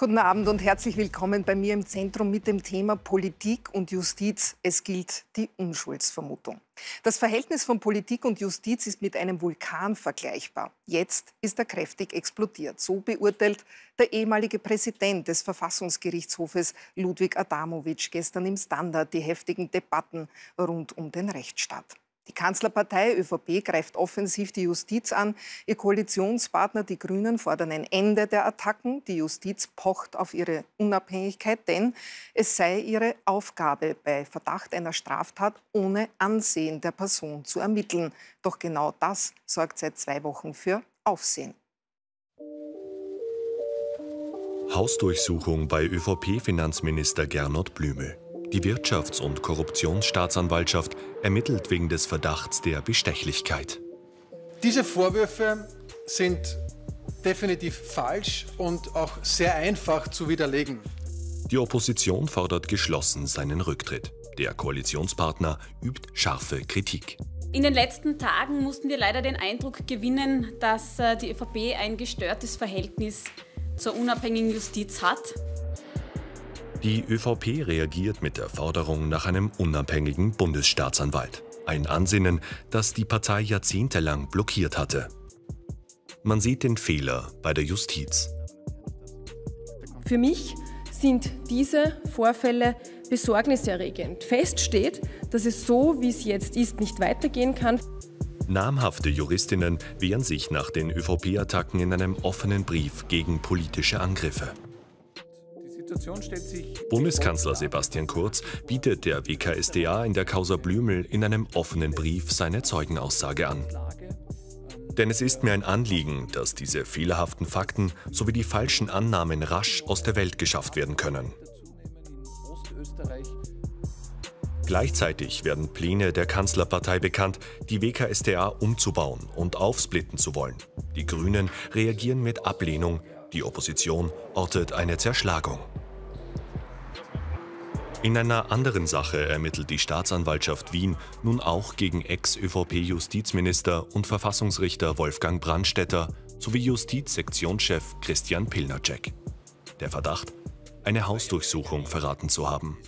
Guten Abend und herzlich willkommen bei mir im Zentrum mit dem Thema Politik und Justiz. Es gilt die Unschuldsvermutung. Das Verhältnis von Politik und Justiz ist mit einem Vulkan vergleichbar. Jetzt ist er kräftig explodiert. So beurteilt der ehemalige Präsident des Verfassungsgerichtshofes Ludwig Adamowitsch gestern im Standard die heftigen Debatten rund um den Rechtsstaat. Die Kanzlerpartei ÖVP greift offensiv die Justiz an. Ihr Koalitionspartner, die Grünen, fordern ein Ende der Attacken. Die Justiz pocht auf ihre Unabhängigkeit, denn es sei ihre Aufgabe, bei Verdacht einer Straftat ohne Ansehen der Person zu ermitteln. Doch genau das sorgt seit zwei Wochen für Aufsehen. Hausdurchsuchung bei ÖVP-Finanzminister Gernot Blümel. Die Wirtschafts- und Korruptionsstaatsanwaltschaft ermittelt wegen des Verdachts der Bestechlichkeit. Diese Vorwürfe sind definitiv falsch und auch sehr einfach zu widerlegen. Die Opposition fordert geschlossen seinen Rücktritt. Der Koalitionspartner übt scharfe Kritik. In den letzten Tagen mussten wir leider den Eindruck gewinnen, dass äh, die ÖVP ein gestörtes Verhältnis zur unabhängigen Justiz hat. Die ÖVP reagiert mit der Forderung nach einem unabhängigen Bundesstaatsanwalt. Ein Ansinnen, das die Partei jahrzehntelang blockiert hatte. Man sieht den Fehler bei der Justiz. Für mich sind diese Vorfälle besorgniserregend. Fest steht, dass es so, wie es jetzt ist, nicht weitergehen kann. Namhafte Juristinnen wehren sich nach den ÖVP-Attacken in einem offenen Brief gegen politische Angriffe. Bundeskanzler Sebastian Kurz bietet der WKSDA in der Causa Blümel in einem offenen Brief seine Zeugenaussage an. Denn es ist mir ein Anliegen, dass diese fehlerhaften Fakten sowie die falschen Annahmen rasch aus der Welt geschafft werden können. Gleichzeitig werden Pläne der Kanzlerpartei bekannt, die WKSDA umzubauen und aufsplitten zu wollen. Die Grünen reagieren mit Ablehnung die Opposition ortet eine Zerschlagung. In einer anderen Sache ermittelt die Staatsanwaltschaft Wien nun auch gegen Ex-ÖVP-Justizminister und Verfassungsrichter Wolfgang Brandstätter sowie Justizsektionschef Christian Pilnacek. Der Verdacht, eine Hausdurchsuchung verraten zu haben.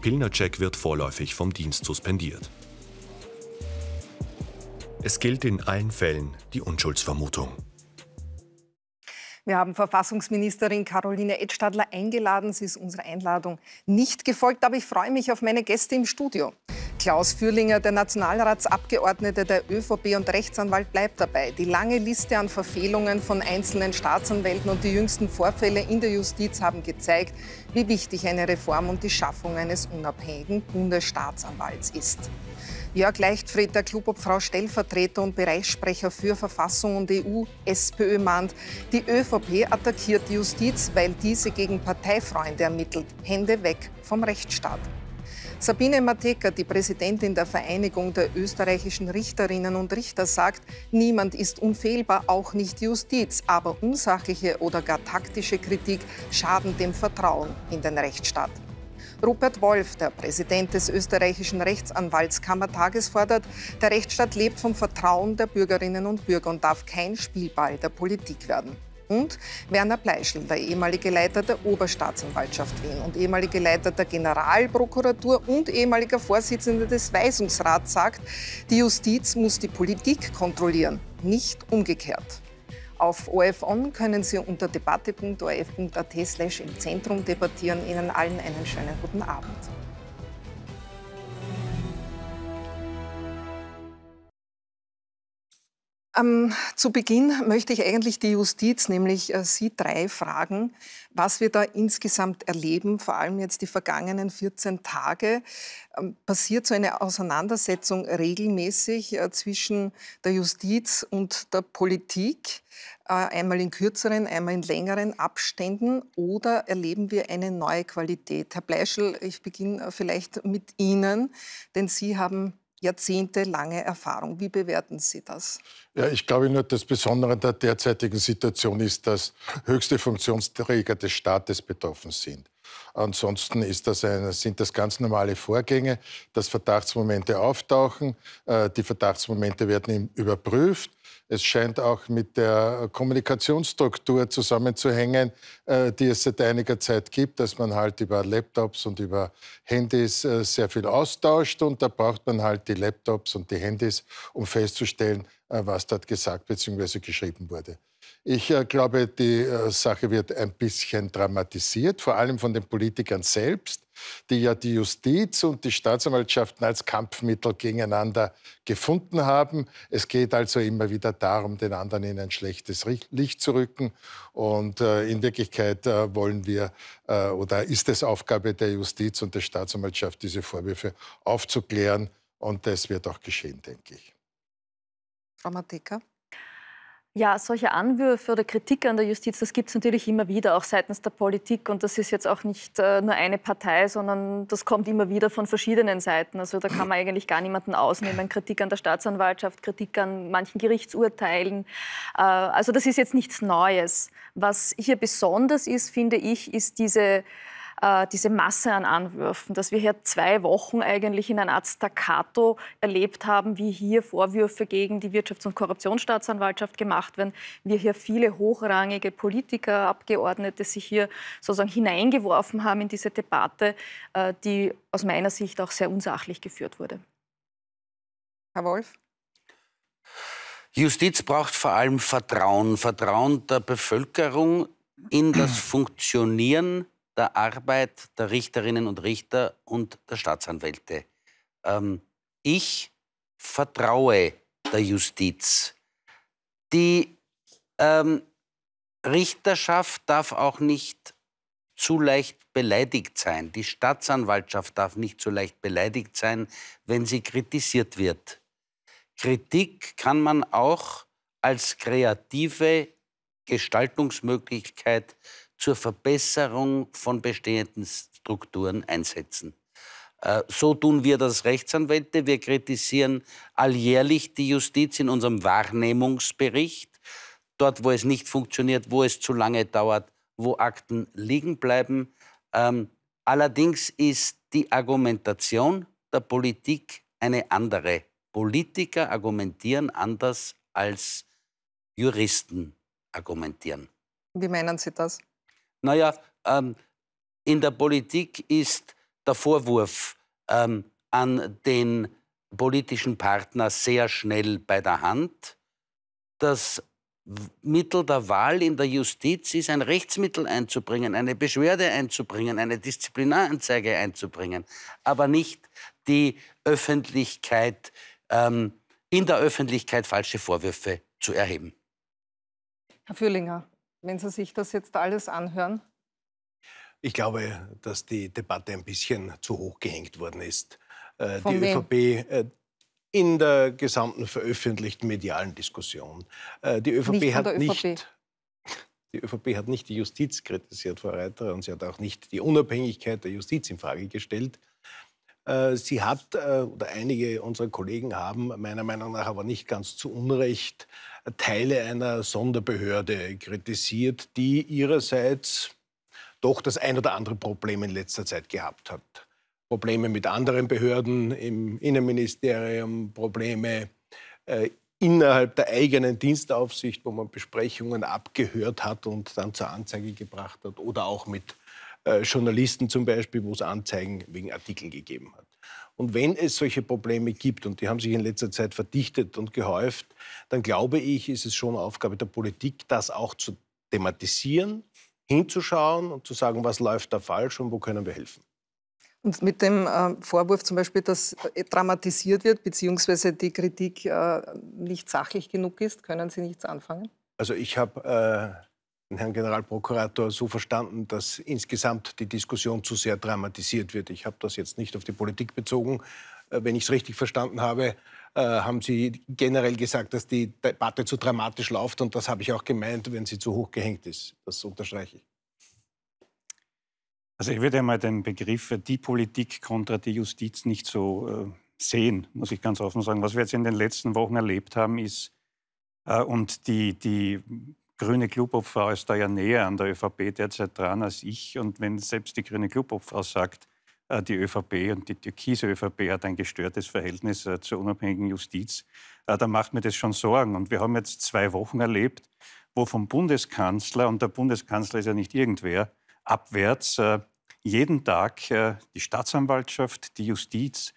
Pilnacek wird vorläufig vom Dienst suspendiert. Es gilt in allen Fällen die Unschuldsvermutung. Wir haben Verfassungsministerin Caroline Edtstadler eingeladen. Sie ist unserer Einladung nicht gefolgt, aber ich freue mich auf meine Gäste im Studio. Klaus Fürlinger, der Nationalratsabgeordnete der ÖVP und Rechtsanwalt, bleibt dabei. Die lange Liste an Verfehlungen von einzelnen Staatsanwälten und die jüngsten Vorfälle in der Justiz haben gezeigt, wie wichtig eine Reform und die Schaffung eines unabhängigen Bundesstaatsanwalts ist. Jörg Leichtfried, der Klubobfrau Stellvertreter und Bereichssprecher für Verfassung und EU, SPÖ, mahnt, die ÖVP attackiert die Justiz, weil diese gegen Parteifreunde ermittelt. Hände weg vom Rechtsstaat. Sabine Mateka, die Präsidentin der Vereinigung der österreichischen Richterinnen und Richter, sagt, niemand ist unfehlbar, auch nicht Justiz, aber unsachliche oder gar taktische Kritik schaden dem Vertrauen in den Rechtsstaat. Rupert Wolf, der Präsident des österreichischen Rechtsanwaltskammertages, fordert, der Rechtsstaat lebt vom Vertrauen der Bürgerinnen und Bürger und darf kein Spielball der Politik werden. Und Werner Pleischl, der ehemalige Leiter der Oberstaatsanwaltschaft Wien und ehemalige Leiter der Generalprokuratur und ehemaliger Vorsitzender des Weisungsrats, sagt, die Justiz muss die Politik kontrollieren, nicht umgekehrt. Auf ORF On können Sie unter debatte.orf.at slash im Zentrum debattieren. Ihnen allen einen schönen guten Abend. Um, ähm, zu Beginn möchte ich eigentlich die Justiz, nämlich äh, Sie drei, fragen, was wir da insgesamt erleben, vor allem jetzt die vergangenen 14 Tage. Ähm, passiert so eine Auseinandersetzung regelmäßig äh, zwischen der Justiz und der Politik, äh, einmal in kürzeren, einmal in längeren Abständen, oder erleben wir eine neue Qualität? Herr Bleischel, ich beginne äh, vielleicht mit Ihnen, denn Sie haben jahrzehntelange Erfahrung. Wie bewerten Sie das? Ja, ich glaube nur, das Besondere der derzeitigen Situation ist, dass höchste Funktionsträger des Staates betroffen sind. Ansonsten das ein, sind das ganz normale Vorgänge, dass Verdachtsmomente auftauchen. Äh, die Verdachtsmomente werden überprüft. Es scheint auch mit der Kommunikationsstruktur zusammenzuhängen, äh, die es seit einiger Zeit gibt, dass man halt über Laptops und über Handys äh, sehr viel austauscht. Und da braucht man halt die Laptops und die Handys, um festzustellen, was dort gesagt bzw. geschrieben wurde. Ich äh, glaube, die äh, Sache wird ein bisschen dramatisiert, vor allem von den Politikern selbst, die ja die Justiz und die Staatsanwaltschaften als Kampfmittel gegeneinander gefunden haben. Es geht also immer wieder darum, den anderen in ein schlechtes Licht zu rücken. Und äh, in Wirklichkeit äh, wollen wir äh, oder ist es Aufgabe der Justiz und der Staatsanwaltschaft, diese Vorwürfe aufzuklären. Und das wird auch geschehen, denke ich. Frau Mateka? Ja, solche Anwürfe oder Kritik an der Justiz, das gibt es natürlich immer wieder, auch seitens der Politik. Und das ist jetzt auch nicht äh, nur eine Partei, sondern das kommt immer wieder von verschiedenen Seiten. Also da kann man eigentlich gar niemanden ausnehmen. Kritik an der Staatsanwaltschaft, Kritik an manchen Gerichtsurteilen. Äh, also das ist jetzt nichts Neues. Was hier besonders ist, finde ich, ist diese äh, diese Masse an Anwürfen, dass wir hier zwei Wochen eigentlich in einer Art Staccato erlebt haben, wie hier Vorwürfe gegen die Wirtschafts- und Korruptionsstaatsanwaltschaft gemacht werden, wir hier viele hochrangige Politiker, Abgeordnete sich hier sozusagen hineingeworfen haben in diese Debatte, äh, die aus meiner Sicht auch sehr unsachlich geführt wurde. Herr Wolf? Justiz braucht vor allem Vertrauen, Vertrauen der Bevölkerung in das Funktionieren der Arbeit der Richterinnen und Richter und der Staatsanwälte. Ähm, ich vertraue der Justiz. Die ähm, Richterschaft darf auch nicht zu leicht beleidigt sein. Die Staatsanwaltschaft darf nicht zu leicht beleidigt sein, wenn sie kritisiert wird. Kritik kann man auch als kreative Gestaltungsmöglichkeit zur Verbesserung von bestehenden Strukturen einsetzen. Äh, so tun wir das Rechtsanwälte. Wir kritisieren alljährlich die Justiz in unserem Wahrnehmungsbericht. Dort, wo es nicht funktioniert, wo es zu lange dauert, wo Akten liegen bleiben. Ähm, allerdings ist die Argumentation der Politik eine andere. Politiker argumentieren anders als Juristen argumentieren. Wie meinen Sie das? Naja, ähm, in der Politik ist der Vorwurf ähm, an den politischen Partner sehr schnell bei der Hand. Das Mittel der Wahl in der Justiz ist, ein Rechtsmittel einzubringen, eine Beschwerde einzubringen, eine Disziplinaranzeige einzubringen, aber nicht die Öffentlichkeit, ähm, in der Öffentlichkeit falsche Vorwürfe zu erheben. Herr Fühlinger, wenn Sie sich das jetzt alles anhören? Ich glaube, dass die Debatte ein bisschen zu hoch gehängt worden ist. Äh, die wem? ÖVP äh, in der gesamten veröffentlichten medialen Diskussion. Äh, die ÖVP nicht hat nicht. Die ÖVP hat nicht die Justiz kritisiert, Frau Reiter, und sie hat auch nicht die Unabhängigkeit der Justiz infrage gestellt. Äh, sie hat, oder einige unserer Kollegen haben meiner Meinung nach aber nicht ganz zu Unrecht Teile einer Sonderbehörde kritisiert, die ihrerseits doch das ein oder andere Problem in letzter Zeit gehabt hat. Probleme mit anderen Behörden im Innenministerium, Probleme äh, innerhalb der eigenen Dienstaufsicht, wo man Besprechungen abgehört hat und dann zur Anzeige gebracht hat, oder auch mit äh, Journalisten zum Beispiel, wo es Anzeigen wegen Artikeln gegeben hat. Und wenn es solche Probleme gibt, und die haben sich in letzter Zeit verdichtet und gehäuft, dann glaube ich, ist es schon Aufgabe der Politik, das auch zu thematisieren, hinzuschauen und zu sagen, was läuft da falsch und wo können wir helfen. Und mit dem äh, Vorwurf zum Beispiel, dass äh, dramatisiert wird, beziehungsweise die Kritik äh, nicht sachlich genug ist, können Sie nichts anfangen? Also ich habe äh, Herrn Generalprokurator so verstanden, dass insgesamt die Diskussion zu sehr dramatisiert wird. Ich habe das jetzt nicht auf die Politik bezogen. Äh, wenn ich es richtig verstanden habe, äh, haben Sie generell gesagt, dass die Debatte zu dramatisch läuft und das habe ich auch gemeint, wenn sie zu hoch gehängt ist. Das unterstreiche ich. Also ich würde einmal den Begriff äh, die Politik kontra die Justiz nicht so sehen, muss ich ganz offen sagen. Was wir jetzt in den letzten Wochen erlebt haben, ist, und die, die grüne Clubobfrau ist da ja näher an der ÖVP derzeit dran als ich. Und wenn selbst die grüne Clubobfrau sagt, äh, die ÖVP und die türkise ÖVP hat ein gestörtes Verhältnis äh, zur unabhängigen Justiz, äh, dann macht mir das schon Sorgen. Und wir haben jetzt zwei Wochen erlebt, wo vom Bundeskanzler, und der Bundeskanzler ist ja nicht irgendwer, abwärts jeden Tag die Staatsanwaltschaft, die Justiz,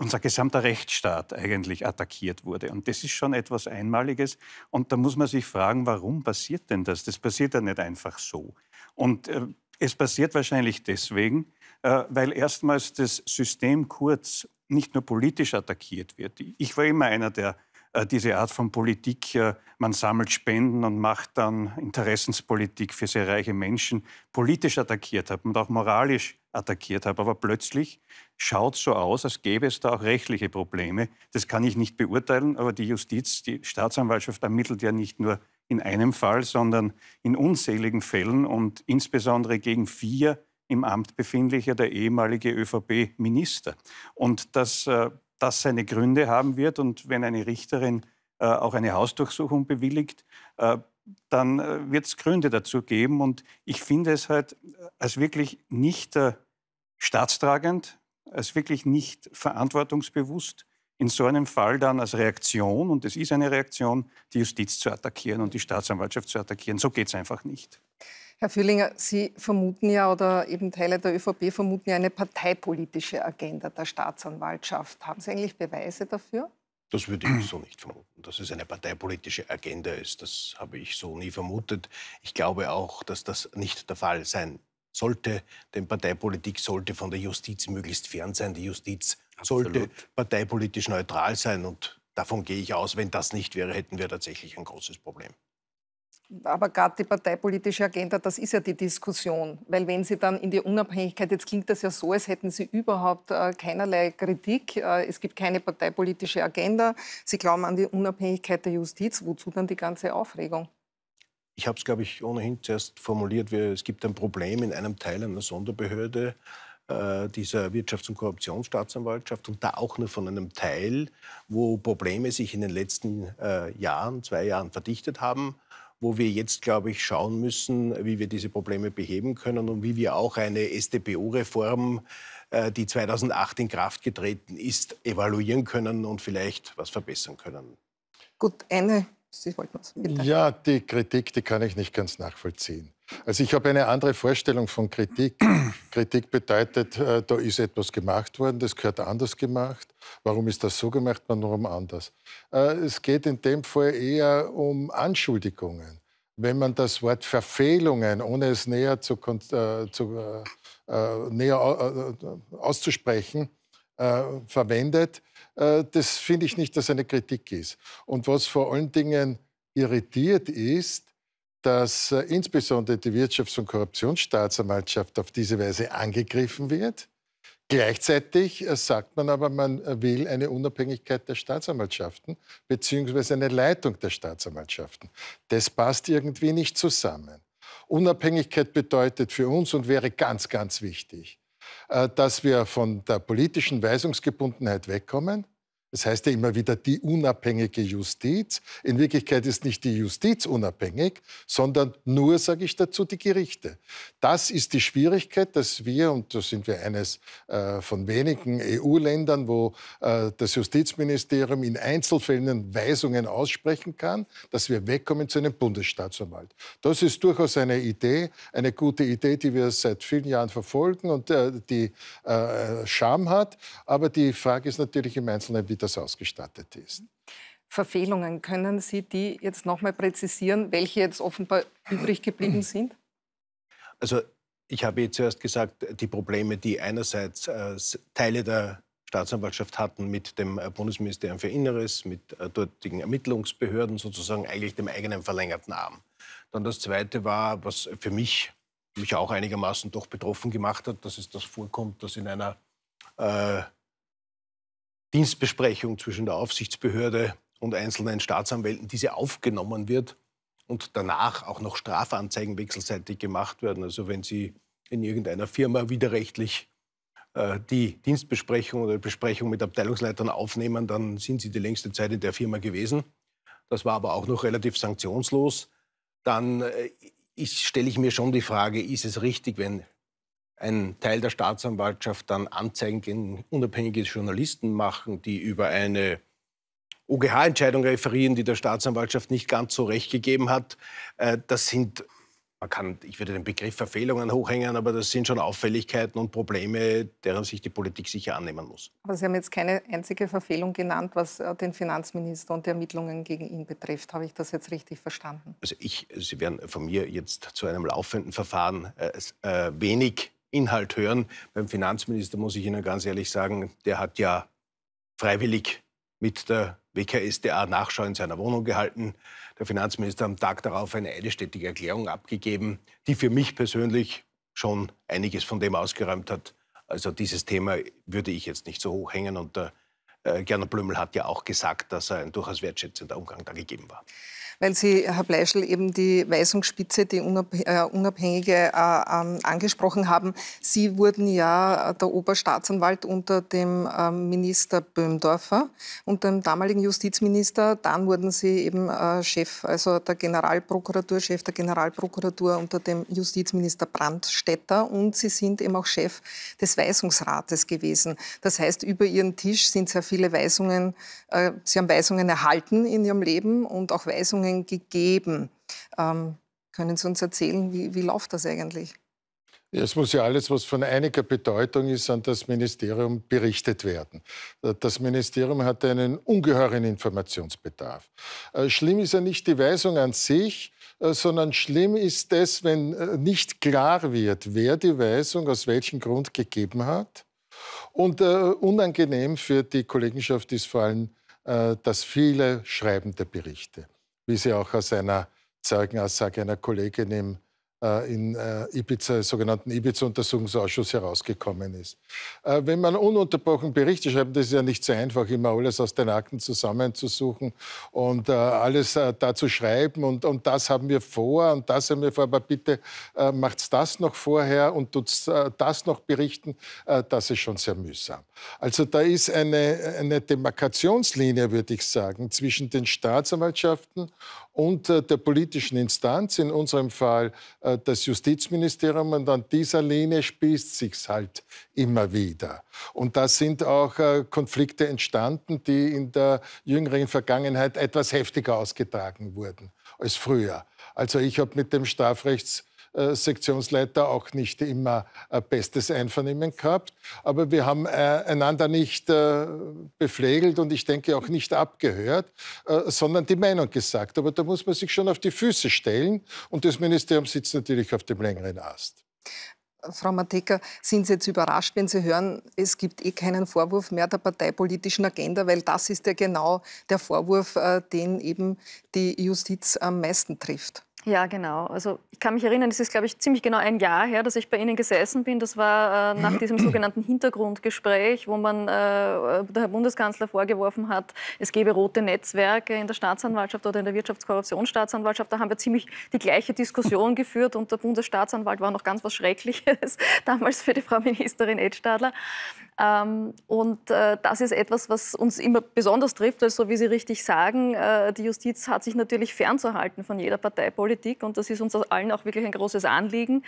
unser gesamter Rechtsstaat eigentlich attackiert wurde. Und das ist schon etwas Einmaliges. Und da muss man sich fragen, warum passiert denn das? Das passiert ja nicht einfach so. Und äh, es passiert wahrscheinlich deswegen, äh, weil erstmals das System kurz nicht nur politisch attackiert wird. Ich war immer einer, der äh, diese Art von Politik, äh, man sammelt Spenden und macht dann Interessenspolitik für sehr reiche Menschen, politisch attackiert habe und auch moralisch attackiert habe. Aber plötzlich schaut so aus, als gäbe es da auch rechtliche Probleme. Das kann ich nicht beurteilen, aber die Justiz, die Staatsanwaltschaft ermittelt ja nicht nur in einem Fall, sondern in unzähligen Fällen und insbesondere gegen vier im Amt befindliche, der ehemalige ÖVP-Minister. Und das äh, das seine Gründe haben wird. Und wenn eine Richterin äh, auch eine Hausdurchsuchung bewilligt, äh, dann äh, wird es Gründe dazu geben. Und ich finde es halt als wirklich nicht äh, staatstragend, als wirklich nicht verantwortungsbewusst, in so einem Fall dann als Reaktion, und es ist eine Reaktion, die Justiz zu attackieren und die Staatsanwaltschaft zu attackieren. So geht es einfach nicht. Herr Fühlinger, Sie vermuten ja oder eben Teile der ÖVP vermuten ja eine parteipolitische Agenda der Staatsanwaltschaft. Haben Sie eigentlich Beweise dafür? Das würde ich so nicht vermuten, dass es eine parteipolitische Agenda ist. Das habe ich so nie vermutet. Ich glaube auch, dass das nicht der Fall sein sollte, denn Parteipolitik sollte von der Justiz möglichst fern sein. Die Justiz Absolut. sollte parteipolitisch neutral sein und davon gehe ich aus, wenn das nicht wäre, hätten wir tatsächlich ein großes Problem aber gerade die parteipolitische Agenda, das ist ja die Diskussion. Weil wenn Sie dann in die Unabhängigkeit, jetzt klingt das ja so, als hätten Sie überhaupt äh, keinerlei Kritik. Äh, es gibt keine parteipolitische Agenda. Sie glauben an die Unabhängigkeit der Justiz. Wozu dann die ganze Aufregung? Ich habe es, glaube ich, ohnehin zuerst formuliert. Wie, es gibt ein Problem in einem Teil einer Sonderbehörde äh, dieser Wirtschafts- und Korruptionsstaatsanwaltschaft und da auch nur von einem Teil, wo Probleme sich in den letzten äh, Jahren, zwei Jahren verdichtet haben wo wir jetzt, glaube ich, schauen müssen, wie wir diese Probleme beheben können und wie wir auch eine StPO-Reform, äh, die 2008 in Kraft getreten ist, evaluieren können und vielleicht was verbessern können. Gut, eine Sie wollten was. Ja, die Kritik, die kann ich nicht ganz nachvollziehen. Also ich habe eine andere Vorstellung von Kritik. Kritik bedeutet, äh, da ist etwas gemacht worden, das gehört anders gemacht. Warum ist das so gemacht, warum anders? Äh, es geht in dem Fall eher um Anschuldigungen. Wenn man das Wort Verfehlungen, ohne es näher, zu, äh, zu, äh, äh, näher äh, auszusprechen, äh, verwendet. Äh, das finde ich nicht, dass eine Kritik ist. Und was vor allen Dingen irritiert ist, dass äh, insbesondere die Wirtschafts- und Korruptionsstaatsanwaltschaft auf diese Weise angegriffen wird. Gleichzeitig äh, sagt man aber, man äh, will eine Unabhängigkeit der Staatsanwaltschaften beziehungsweise eine Leitung der Staatsanwaltschaften. Das passt irgendwie nicht zusammen. Unabhängigkeit bedeutet für uns und wäre ganz, ganz wichtig, äh, dass wir von der politischen Weisungsgebundenheit wegkommen es heißt ja immer wieder die unabhängige Justiz. In Wirklichkeit ist nicht die Justiz unabhängig, sondern nur, sage ich dazu, die Gerichte. Das ist die Schwierigkeit, dass wir, und da sind wir eines äh, von wenigen EU-Ländern, wo äh, das Justizministerium in Einzelfällen Weisungen aussprechen kann, dass wir wegkommen zu einem Bundesstaatsanwalt. Das ist durchaus eine Idee, eine gute Idee, die wir seit vielen Jahren verfolgen und äh, die äh, Charme hat. Aber die Frage ist natürlich im Einzelnen, wie das ausgestattet ist. Verfehlungen, können Sie die jetzt nochmal präzisieren, welche jetzt offenbar übrig geblieben sind? Also ich habe jetzt zuerst gesagt, die Probleme, die einerseits äh, Teile der Staatsanwaltschaft hatten mit dem äh, Bundesministerium für Inneres, mit äh, dortigen Ermittlungsbehörden, sozusagen eigentlich dem eigenen verlängerten Arm. Dann das Zweite war, was für mich, mich auch einigermaßen doch betroffen gemacht hat, dass es das vorkommt, dass in einer äh, Dienstbesprechung zwischen der Aufsichtsbehörde und einzelnen Staatsanwälten, diese aufgenommen wird und danach auch noch Strafanzeigen wechselseitig gemacht werden. Also wenn Sie in irgendeiner Firma widerrechtlich äh, die Dienstbesprechung oder Besprechung mit Abteilungsleitern aufnehmen, dann sind Sie die längste Zeit in der Firma gewesen. Das war aber auch noch relativ sanktionslos. Dann äh, stelle ich mir schon die Frage, ist es richtig, wenn ein Teil der Staatsanwaltschaft dann Anzeigen gegen unabhängige Journalisten machen, die über eine OGH-Entscheidung referieren, die der Staatsanwaltschaft nicht ganz so recht gegeben hat. Äh, das sind, man kann, ich würde den Begriff Verfehlungen hochhängen, aber das sind schon Auffälligkeiten und Probleme, deren sich die Politik sicher annehmen muss. Aber Sie haben jetzt keine einzige Verfehlung genannt, was äh, den Finanzminister und die Ermittlungen gegen ihn betrifft. Habe ich das jetzt richtig verstanden? Also ich, Sie werden von mir jetzt zu einem laufenden Verfahren äh, wenig Inhalt hören. Beim Finanzminister muss ich Ihnen ganz ehrlich sagen, der hat ja freiwillig mit der WKSDA Nachschau in seiner Wohnung gehalten. Der Finanzminister am Tag darauf eine eidesstätige Erklärung abgegeben, die für mich persönlich schon einiges von dem ausgeräumt hat. Also dieses Thema würde ich jetzt nicht so hoch hängen. und der äh, Gerner Blümel hat ja auch gesagt, dass er ein durchaus wertschätzender Umgang da gegeben war weil Sie, Herr Bleischl, eben die Weisungsspitze, die äh, Unabhängige äh, ähm, angesprochen haben. Sie wurden ja der Oberstaatsanwalt unter dem ähm, Minister Böhmdorfer und dem damaligen Justizminister. Dann wurden Sie eben äh, Chef, also der Generalprokuratur, Chef der Generalprokuratur unter dem Justizminister Brandstetter und Sie sind eben auch Chef des Weisungsrates gewesen. Das heißt, über Ihren Tisch sind sehr viele Weisungen, äh, Sie haben Weisungen erhalten in Ihrem Leben und auch Weisungen Erwachsenen gegeben. Ähm, können Sie uns erzählen, wie, wie läuft das eigentlich? Es muss ja alles, was von einiger Bedeutung ist, an das Ministerium berichtet werden. Das Ministerium hat einen ungeheuren Informationsbedarf. Äh, schlimm ist ja nicht die Weisung an sich, äh, sondern schlimm ist es, wenn äh, nicht klar wird, wer die Weisung aus welchem Grund gegeben hat. Und unangenehm für die Kollegenschaft ist vor allem das viele schreibende Berichte wie Sie auch aus einer Zeugenaussage einer Kollegin im äh, in äh, Ibiza, sogenannten Ibiza-Untersuchungsausschuss herausgekommen ist. Äh, wenn man ununterbrochen Berichte schreibt, das ist ja nicht so einfach, immer alles aus den Akten zusammenzusuchen und alles da zu schreiben und, und das haben wir vor und das haben wir vor, aber bitte macht's das noch vorher und tut tut's das noch berichten, das ist schon sehr mühsam. Also da ist eine, eine Demarkationslinie, würde ich sagen, zwischen den Staatsanwaltschaften und äh, der politischen Instanz, in unserem Fall äh, das Justizministerium. Und an dieser Linie spießt sich's halt immer wieder. Und da sind auch äh, Konflikte entstanden, die in der jüngeren Vergangenheit etwas heftiger ausgetragen wurden als früher. Also ich habe mit dem Strafrechts äh, Sektionsleiter auch nicht immer äh, bestes Einvernehmen gehabt. Aber wir haben äh, einander nicht beflegelt und ich denke auch nicht abgehört, sondern die Meinung gesagt. Aber da muss man sich schon auf die Füße stellen und das Ministerium sitzt natürlich auf dem längeren Ast. Frau Mateka, sind Sie jetzt überrascht, wenn Sie hören, es gibt eh keinen Vorwurf mehr der parteipolitischen Agenda, weil das ist ja genau der Vorwurf, den eben die Justiz am meisten trifft? Ja, genau. Also ich kann mich erinnern, es ist, glaube ich, ziemlich genau ein Jahr her, dass ich bei Ihnen gesessen bin. Das war äh, nach mhm. diesem sogenannten Hintergrundgespräch, wo man äh, der Herr Bundeskanzler vorgeworfen hat, es gebe rote Netzwerke in der Staatsanwaltschaft oder in der Wirtschaftskorruptionsstaatsanwaltschaft. Da haben wir ziemlich die gleiche Diskussion geführt und der Bundesstaatsanwalt war noch ganz was Schreckliches damals für die Frau Ministerin Edstadler. Ähm, und äh, das ist etwas, was uns immer besonders trifft, weil so wie Sie richtig sagen, äh, die Justiz hat sich natürlich fernzuhalten von jeder Parteipolitik und das ist uns allen auch wirklich ein großes Anliegen.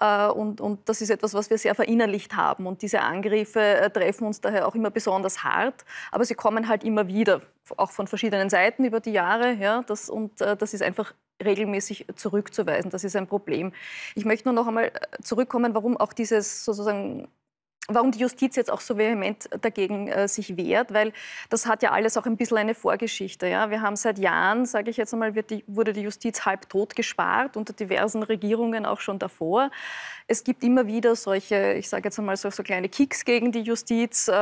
Äh, und, und das ist etwas, was wir sehr verinnerlicht haben. Und diese Angriffe treffen uns daher auch immer besonders hart, aber sie kommen halt immer wieder, auch von verschiedenen Seiten über die Jahre. Ja, das, und das ist einfach regelmäßig zurückzuweisen. Das ist ein Problem. Ich möchte nur noch einmal zurückkommen, warum auch dieses sozusagen warum die Justiz jetzt auch so vehement dagegen äh, sich wehrt, weil das hat ja alles auch ein bisschen eine Vorgeschichte. Ja? Wir haben seit Jahren, sage ich jetzt einmal, die, wurde die Justiz halb tot gespart, unter diversen Regierungen auch schon davor. Es gibt immer wieder solche, ich sage jetzt einmal, so, so, kleine Kicks gegen die Justiz, äh,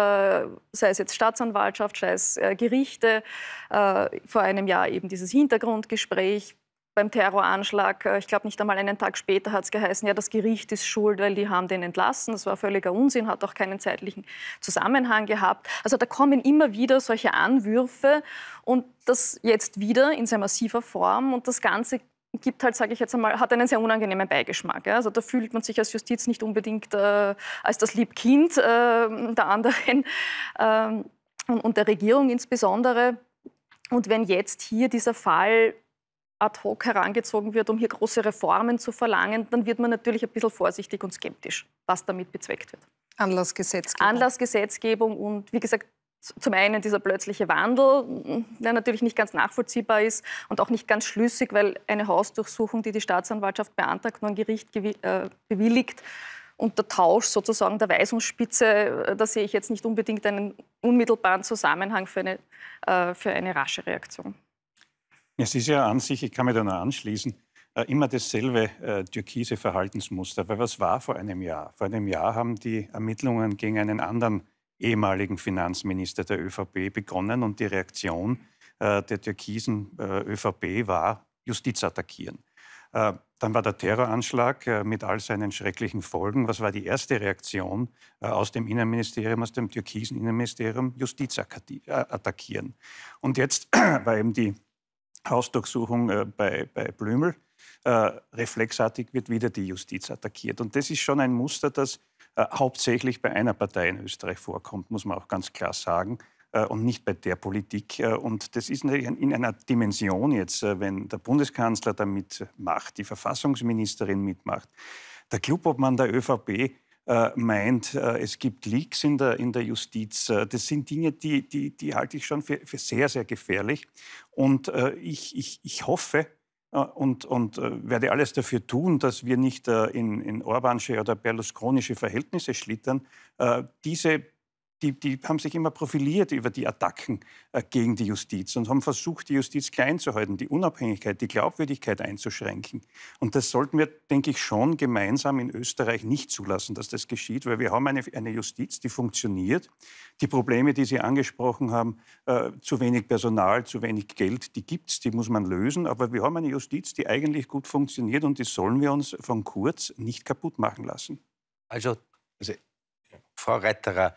sei es jetzt Staatsanwaltschaft, sei es äh, Gerichte. Äh, vor einem Jahr eben dieses Hintergrundgespräch, beim Terroranschlag, äh, ich glaube nicht einmal einen Tag später hat es geheißen, ja, das Gericht ist schuld, weil die haben den entlassen. Das war völliger Unsinn, hat auch keinen zeitlichen Zusammenhang gehabt. Also da kommen immer wieder solche Anwürfe und das jetzt wieder in sehr massiver Form und das Ganze gibt halt, sage ich jetzt einmal, hat einen sehr unangenehmen Beigeschmack. Also da fühlt man sich als Justiz nicht unbedingt äh, als das Liebkind äh, der anderen äh, und der Regierung insbesondere. Und wenn jetzt hier dieser Fall ad hoc herangezogen wird, um hier große Reformen zu verlangen, dann wird man natürlich ein bisschen vorsichtig und skeptisch, was damit bezweckt wird. Anlassgesetzgebung. Anlassgesetzgebung und wie gesagt, zum einen dieser plötzliche Wandel, mm, der natürlich nicht ganz nachvollziehbar ist und auch nicht ganz schlüssig, weil eine Hausdurchsuchung, die die Staatsanwaltschaft beantragt nur ein Gericht äh, bewilligt, und der Tausch sozusagen der Weisungsspitze, äh, da sehe ich jetzt nicht unbedingt einen unmittelbaren Zusammenhang für eine, äh, für eine rasche Reaktion. Es ist ja an sich, ich kann mich da nur anschließen, äh, immer dasselbe äh, türkise Verhaltensmuster. Weil was war vor einem Jahr? Vor einem Jahr haben die Ermittlungen gegen einen anderen ehemaligen Finanzminister der ÖVP begonnen und die Reaktion äh, der türkisen äh, ÖVP war Justiz attackieren. Äh, dann war der Terroranschlag äh, mit all seinen schrecklichen Folgen. Was war die erste Reaktion aus dem Innenministerium, aus dem türkisen Innenministerium? Justiz attackieren. Und jetzt war eben die Hausdurchsuchung äh, bei, bei Blümel. Äh, reflexartig wird wieder die Justiz attackiert. Und das ist schon ein Muster, das äh, hauptsächlich bei einer Partei in Österreich vorkommt, muss man auch ganz klar sagen äh, und nicht bei der Politik. Äh, und das ist natürlich in einer Dimension jetzt, wenn der Bundeskanzler damit macht, die Verfassungsministerin mitmacht, der Clubobmann der ÖVP äh, meint, äh, es gibt Leaks in der, in der Justiz. Äh, das sind Dinge, die, die, die halte ich schon für, für sehr, sehr gefährlich. Und ich, ich, ich hoffe, und, und werde alles dafür tun, dass wir nicht in, in orbansche oder berlusconische Verhältnisse schlittern. diese die, die haben sich immer profiliert über die Attacken äh, gegen die Justiz und haben versucht, die Justiz klein zu halten, die Unabhängigkeit, die Glaubwürdigkeit einzuschränken. Und das sollten wir, denke ich, schon gemeinsam in Österreich nicht zulassen, dass das geschieht, weil wir haben eine, eine Justiz, die funktioniert. Die Probleme, die Sie angesprochen haben, äh, zu wenig Personal, zu wenig Geld, die gibt es, die muss man lösen. Aber wir haben eine Justiz, die eigentlich gut funktioniert und die sollen wir uns von Kurz nicht kaputt machen lassen. Also, also Frau Reiterer,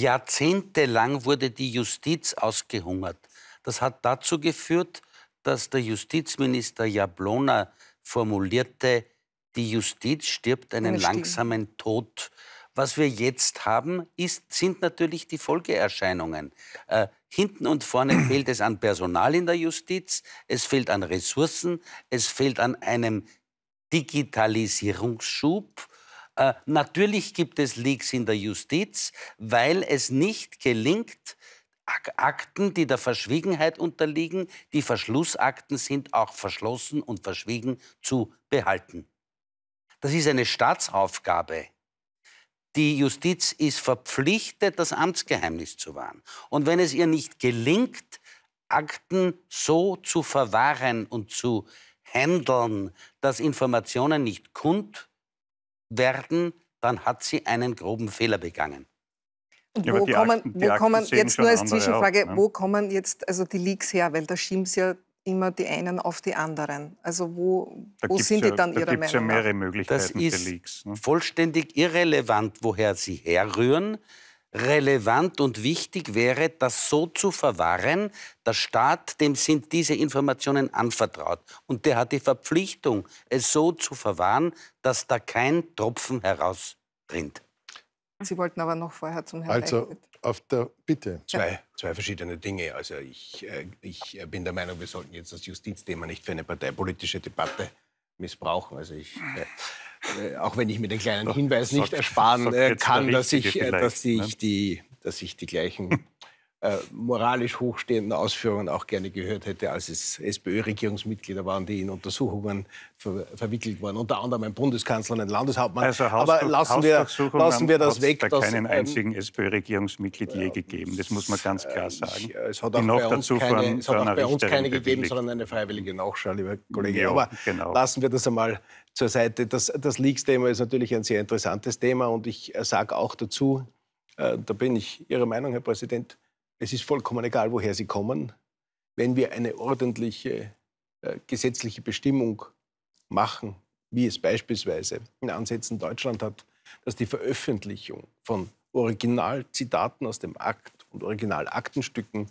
Jahrzehntelang wurde die Justiz ausgehungert. Das hat dazu geführt, dass der Justizminister Jablona formulierte, die Justiz stirbt einen langsamen Tod. Was wir jetzt haben, ist, sind natürlich die Folgeerscheinungen. Äh, hinten und vorne fehlt es an Personal in der Justiz, es fehlt an Ressourcen, es fehlt an einem Digitalisierungsschub äh, natürlich gibt es Leaks in der Justiz, weil es nicht gelingt, Akten, die der Verschwiegenheit unterliegen, die Verschlussakten sind, auch verschlossen und verschwiegen zu behalten. Das ist eine Staatsaufgabe. Die Justiz ist verpflichtet, das Amtsgeheimnis zu wahren. Und wenn es ihr nicht gelingt, Akten so zu verwahren und zu handeln, dass Informationen nicht kund werden, dann hat sie einen groben Fehler begangen. Und ja, wo kommen, Akten, wo kommen jetzt nur als Zwischenfrage, auch, ne? wo kommen jetzt also die Leaks her? Weil da schieben sie ja immer die einen auf die anderen. Also wo, wo sind ja, die dann da ihrer Meinung ja mehrere Möglichkeiten das ist Leaks, Das ne? vollständig irrelevant, woher sie herrühren relevant und wichtig wäre, das so zu verwahren, der Staat, dem sind diese Informationen anvertraut. Und der hat die Verpflichtung, es so zu verwahren, dass da kein Tropfen herausrinnt. Sie wollten aber noch vorher zum Herrn Also auf der Bitte. Zwei, zwei verschiedene Dinge. Also ich, äh, ich äh, bin der Meinung, wir sollten jetzt das Justizthema nicht für eine parteipolitische Debatte missbrauchen. Also ich, äh, äh, auch wenn ich mir den kleinen Hinweis nicht ersparen äh, kann, dass ich, äh, dass ne? ich die dass ich die gleichen Äh, moralisch hochstehenden Ausführungen auch gerne gehört hätte, als es SPÖ-Regierungsmitglieder waren, die in Untersuchungen ver verwickelt waren. Unter anderem ein Bundeskanzler und ein Landeshauptmann. Also Hausdruck, Aber lassen wir, lassen wir das weg. Es da keinen ähm, einzigen SPÖ-Regierungsmitglied je gegeben. Das muss man ganz klar äh, sagen. Äh, es hat auch, bei uns, keine, von, es hat auch bei uns keine, gegeben, sondern eine freiwillige Nachschau, lieber Kollege. Ja, Aber genau. lassen wir das einmal zur Seite. Das, das Leaks-Thema ist natürlich ein sehr interessantes Thema und ich sage auch dazu, äh, da bin ich Ihrer Meinung, Herr Präsident, es ist vollkommen egal, woher sie kommen, wenn wir eine ordentliche äh, gesetzliche Bestimmung machen, wie es beispielsweise in Ansätzen Deutschland hat, dass die Veröffentlichung von Originalzitaten aus dem Akt und Originalaktenstücken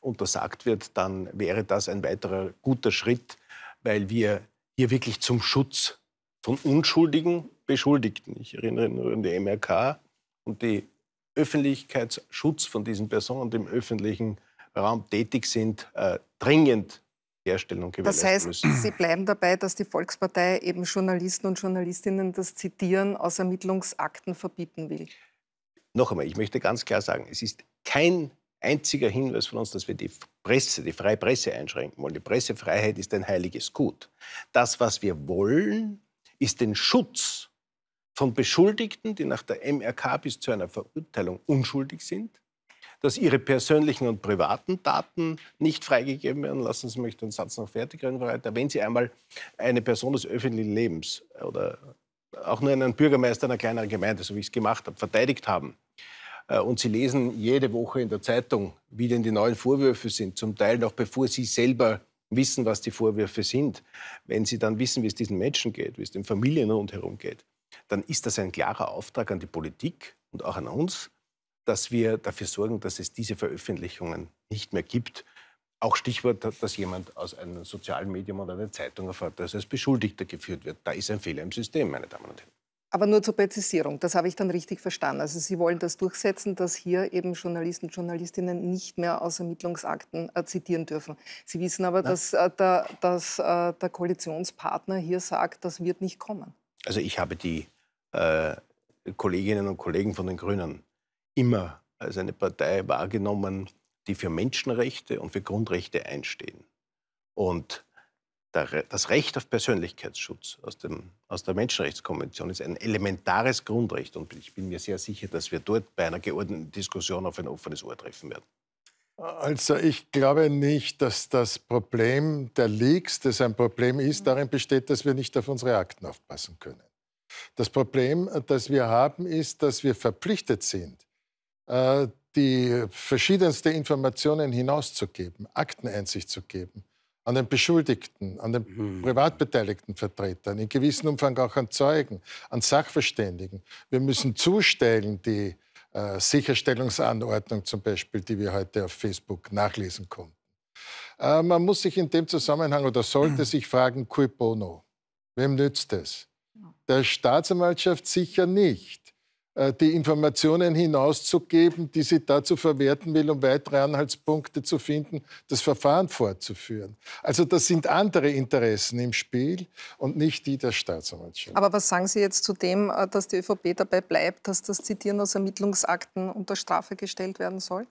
untersagt wird, dann wäre das ein weiterer guter Schritt, weil wir hier wirklich zum Schutz von unschuldigen Beschuldigten, ich erinnere nur an die MRK und die Öffentlichkeitsschutz von diesen Personen, die im öffentlichen Raum tätig sind, äh, dringend Herstellung gewährleisten Das heißt, müssen. Sie bleiben dabei, dass die Volkspartei eben Journalisten und Journalistinnen das Zitieren aus Ermittlungsakten verbieten will. Noch einmal, ich möchte ganz klar sagen, es ist kein einziger Hinweis von uns, dass wir die Presse, die freie Presse einschränken wollen. Die Pressefreiheit ist ein heiliges Gut. Das, was wir wollen, ist den Schutz von Beschuldigten, die nach der MRK bis zu einer Verurteilung unschuldig sind, dass ihre persönlichen und privaten Daten nicht freigegeben werden. Lassen Sie mich den Satz noch fertig werden, Wenn Sie einmal eine Person des öffentlichen Lebens oder auch nur einen Bürgermeister einer kleineren Gemeinde, so wie ich es gemacht habe, verteidigt haben, äh, und Sie lesen jede Woche in der Zeitung, wie denn die neuen Vorwürfe sind, zum Teil noch bevor Sie selber wissen, was die Vorwürfe sind. Wenn Sie dann wissen, wie es diesen Menschen geht, wie es den Familien rundherum geht, dann ist das ein klarer Auftrag an die Politik und auch an uns, dass wir dafür sorgen, dass es diese Veröffentlichungen nicht mehr gibt. Auch Stichwort, dass jemand aus einem sozialen Medium oder einer Zeitung erfährt, dass er als Beschuldigter geführt wird. Da ist ein Fehler im System, meine Damen und Herren. Aber nur zur Präzisierung, das habe ich dann richtig verstanden. Also Sie wollen das durchsetzen, dass hier eben Journalisten und Journalistinnen nicht mehr aus Ermittlungsakten äh, zitieren dürfen. Sie wissen aber, Nein. dass, äh, der, dass äh, der Koalitionspartner hier sagt, das wird nicht kommen. Also ich habe die äh, Kolleginnen und Kollegen von den Grünen immer als eine Partei wahrgenommen, die für Menschenrechte und für Grundrechte einstehen. Und das Recht auf Persönlichkeitsschutz aus, dem, aus, der Menschenrechtskonvention ist ein elementares Grundrecht und ich bin mir sehr sicher, dass wir dort bei einer geordneten Diskussion auf ein offenes Ohr treffen werden. Also ich glaube nicht, dass das Problem der Leaks, das ein Problem ist, mhm. darin besteht, dass wir nicht auf unsere Akten aufpassen können. Das Problem, äh, das wir haben, ist, dass wir verpflichtet sind, äh, die verschiedensten Informationen hinauszugeben, Akteneinsicht zu geben, an den Beschuldigten, an den mhm. privat beteiligten Vertretern, in gewissem Umfang auch an Zeugen, an Sachverständigen. Wir müssen zustellen, die äh, Sicherstellungsanordnung zum Beispiel, die wir heute auf Facebook nachlesen konnten. Äh, man muss sich in dem Zusammenhang oder sollte sich fragen, cui bono? Wem nützt es? Der Staatsanwaltschaft sicher nicht. Äh, die Informationen hinauszugeben, die sie dazu verwerten will, um weitere Anhaltspunkte zu finden, das Verfahren fortzuführen. Also das sind andere Interessen im Spiel und nicht die der Staatsanwaltschaft. Aber was sagen Sie jetzt zu dem, äh, dass die ÖVP dabei bleibt, dass das Zitieren aus Ermittlungsakten unter Strafe gestellt werden soll?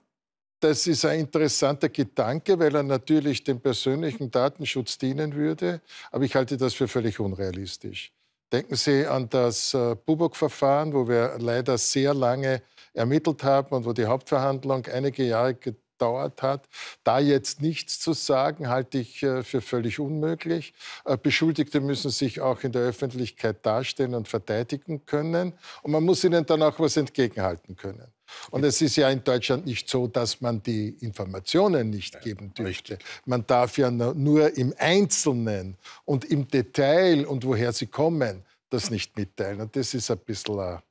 Das ist ein interessanter Gedanke, weil er natürlich dem persönlichen Datenschutz dienen würde, aber ich halte das für völlig unrealistisch. Denken Sie an das äh, Bubok-Verfahren, wo wir leider sehr lange ermittelt haben und wo die Hauptverhandlung einige Jahre gedauert gedauert hat. Da jetzt nichts zu sagen, halte ich äh, für völlig unmöglich. Äh, Beschuldigte müssen sich auch in der Öffentlichkeit darstellen und verteidigen können. Und man muss ihnen dann auch was entgegenhalten können. Und es ist ja in Deutschland nicht so, dass man die Informationen nicht geben dürfte. Man darf ja nur im Einzelnen und im Detail und woher sie kommen, das nicht mitteilen. Und das ist ein bisschen eine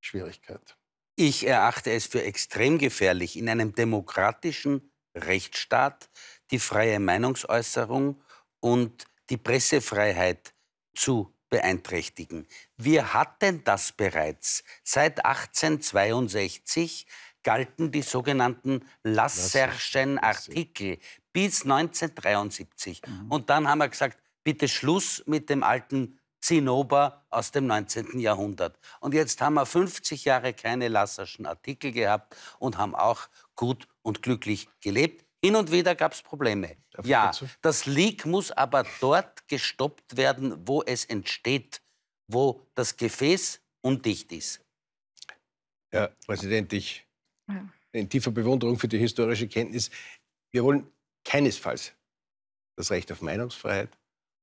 Schwierigkeit. Ich erachte es für extrem gefährlich, in einem demokratischen Rechtsstaat die freie Meinungsäußerung und die Pressefreiheit zu beeinträchtigen. Wir hatten das bereits. Seit 1862 galten die sogenannten Lasserschen Artikel bis 1973. Mhm. Und dann haben wir gesagt, bitte Schluss mit dem alten Zinnober aus dem 19. Jahrhundert. Und jetzt haben wir 50 Jahre keine Lasserschen Artikel gehabt und haben auch gut und glücklich gelebt. Hin und wieder gab es Probleme. Ja, das Leak muss aber dort gestoppt werden, wo es entsteht, wo das Gefäß undicht ist. Herr Präsident, ich in tiefer Bewunderung für die historische Kenntnis. Wir wollen keinesfalls das Recht auf Meinungsfreiheit,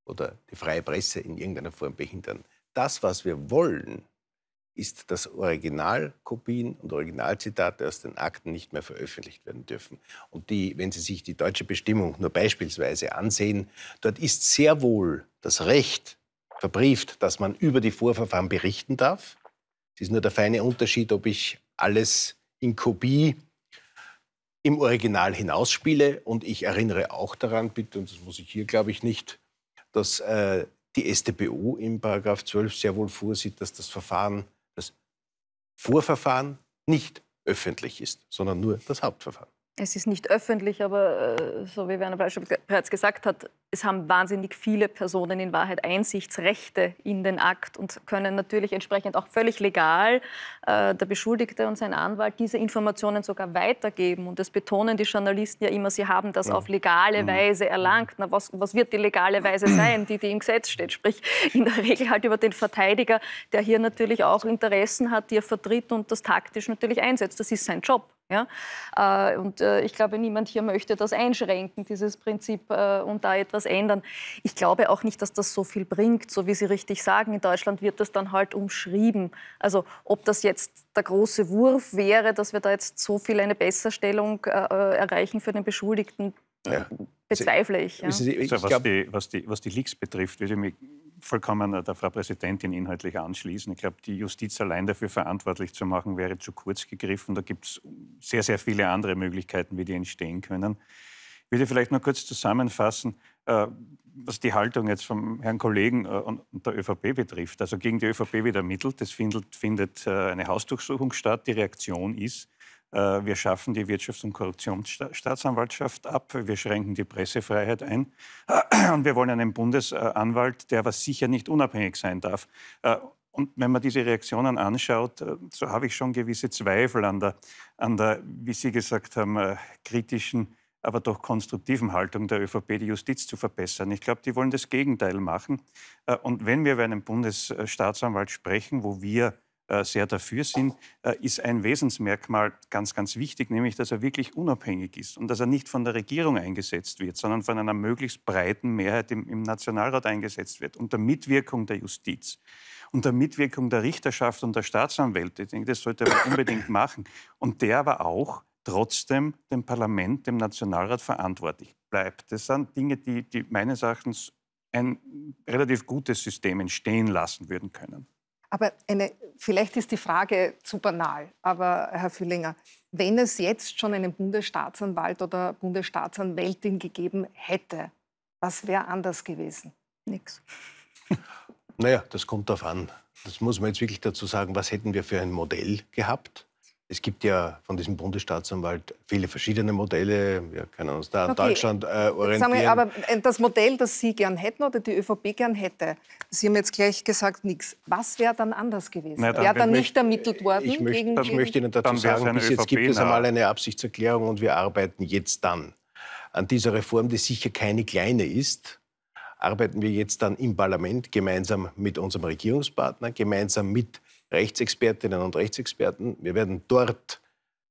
oder die freie Presse in irgendeiner Form behindern. Das, was wir wollen, ist, dass Originalkopien und Originalzitate aus den Akten nicht mehr veröffentlicht werden dürfen. Und die, wenn Sie sich die deutsche Bestimmung nur beispielsweise ansehen, dort ist sehr wohl das Recht verbrieft, dass man über die Vorverfahren berichten darf. Es ist nur der feine Unterschied, ob ich alles in Kopie im Original hinausspiele. Und ich erinnere auch daran, bitte, und das muss ich hier, glaube ich, nicht dass äh, die StPO im Paragraph 12 sehr wohl vorsieht, dass das Verfahren, das Vorverfahren nicht öffentlich ist, sondern nur das Hauptverfahren. Es ist nicht öffentlich, aber äh, so wie Werner Bleisch bereits gesagt hat, es haben wahnsinnig viele Personen in Wahrheit Einsichtsrechte in den Akt und können natürlich entsprechend auch völlig legal äh, der Beschuldigte und sein Anwalt diese Informationen sogar weitergeben. Und das betonen die Journalisten ja immer, sie haben das ja. auf legale mhm. Weise erlangt. Na, was, was wird die legale Weise sein, die, die im Gesetz steht? Sprich, in der Regel halt über den Verteidiger, der hier natürlich auch Interessen hat, die er vertritt und das taktisch natürlich einsetzt. Das ist sein Job. Ja? Äh, und äh, ich glaube, niemand hier möchte das einschränken, dieses Prinzip, äh, und da etwas ändern. Ich glaube auch nicht, dass das so viel bringt, so wie Sie richtig sagen. In Deutschland wird das dann halt umschrieben. Also ob das jetzt der große Wurf wäre, dass wir da jetzt so viel eine Besserstellung erreichen für den Beschuldigten, ja. bezweifle ich. Ja. Sie, ich, was, glaub... die, was, die, was die Leaks betrifft, würde mich vollkommen äh, der Frau Präsidentin inhaltlich anschließen. Ich glaube, die Justiz allein dafür verantwortlich zu machen, wäre zu kurz gegriffen. Da gibt es sehr, sehr viele andere Möglichkeiten, wie die entstehen können. Ich würde vielleicht nur kurz zusammenfassen, äh, was die Haltung jetzt vom Herrn Kollegen äh, und der ÖVP betrifft. Also gegen die ÖVP wird ermittelt, es findet eine Hausdurchsuchung statt, die Reaktion ist, äh, wir schaffen die Wirtschafts- und Korruptionsstaatsanwaltschaft ab. Wir schränken die Pressefreiheit ein. Und wir wollen einen Bundesanwalt, der aber sicher nicht unabhängig sein darf. Äh, und wenn man diese Reaktionen anschaut, äh, so habe ich schon gewisse Zweifel an der, an der wie Sie gesagt haben, kritischen, aber doch konstruktiven Haltung der ÖVP, die Justiz zu verbessern. Ich glaube, die wollen das Gegenteil machen. Und wenn wir über einen Bundesstaatsanwalt sprechen, wo wir äh, sehr dafür sind, äh, ist ein Wesensmerkmal ganz, ganz wichtig, nämlich dass er wirklich unabhängig ist und dass er nicht von der Regierung eingesetzt wird, sondern von einer möglichst breiten Mehrheit im, im Nationalrat eingesetzt wird, unter Mitwirkung der Justiz unter Mitwirkung der Richterschaft und der Staatsanwälte. Ich denke, das sollte er unbedingt machen. Und der aber auch trotzdem dem Parlament, dem Nationalrat verantwortlich bleibt. Das sind Dinge, die, die meines Erachtens ein relativ gutes System entstehen lassen würden können. Aber eine, vielleicht ist die Frage zu banal, aber Herr Füllinger, wenn es jetzt schon einen Bundesstaatsanwalt oder Bundesstaatsanwältin gegeben hätte, was wäre anders gewesen? Nix. Naja, das kommt darauf an. Das muss man jetzt wirklich dazu sagen, was hätten wir für ein Modell gehabt? Es gibt ja von diesem Bundesstaatsanwalt viele verschiedene Modelle. Wir können uns da an okay. Deutschland äh, orientieren. Wir, aber äh, das Modell, das Sie gern hätten oder die ÖVP gern hätte, Sie haben jetzt gleich gesagt, nichts. Was wäre dann anders gewesen? Wäre dann, wär dann nicht ermittelt worden? Ich möchte, gegen, ich möchte Ihnen dazu sagen, bis jetzt gibt es einmal eine Absichtserklärung und wir arbeiten jetzt dann an dieser Reform, die sicher keine kleine ist arbeiten wir jetzt dann im Parlament gemeinsam mit unserem Regierungspartner, gemeinsam mit Rechtsexpertinnen und Rechtsexperten. Wir werden dort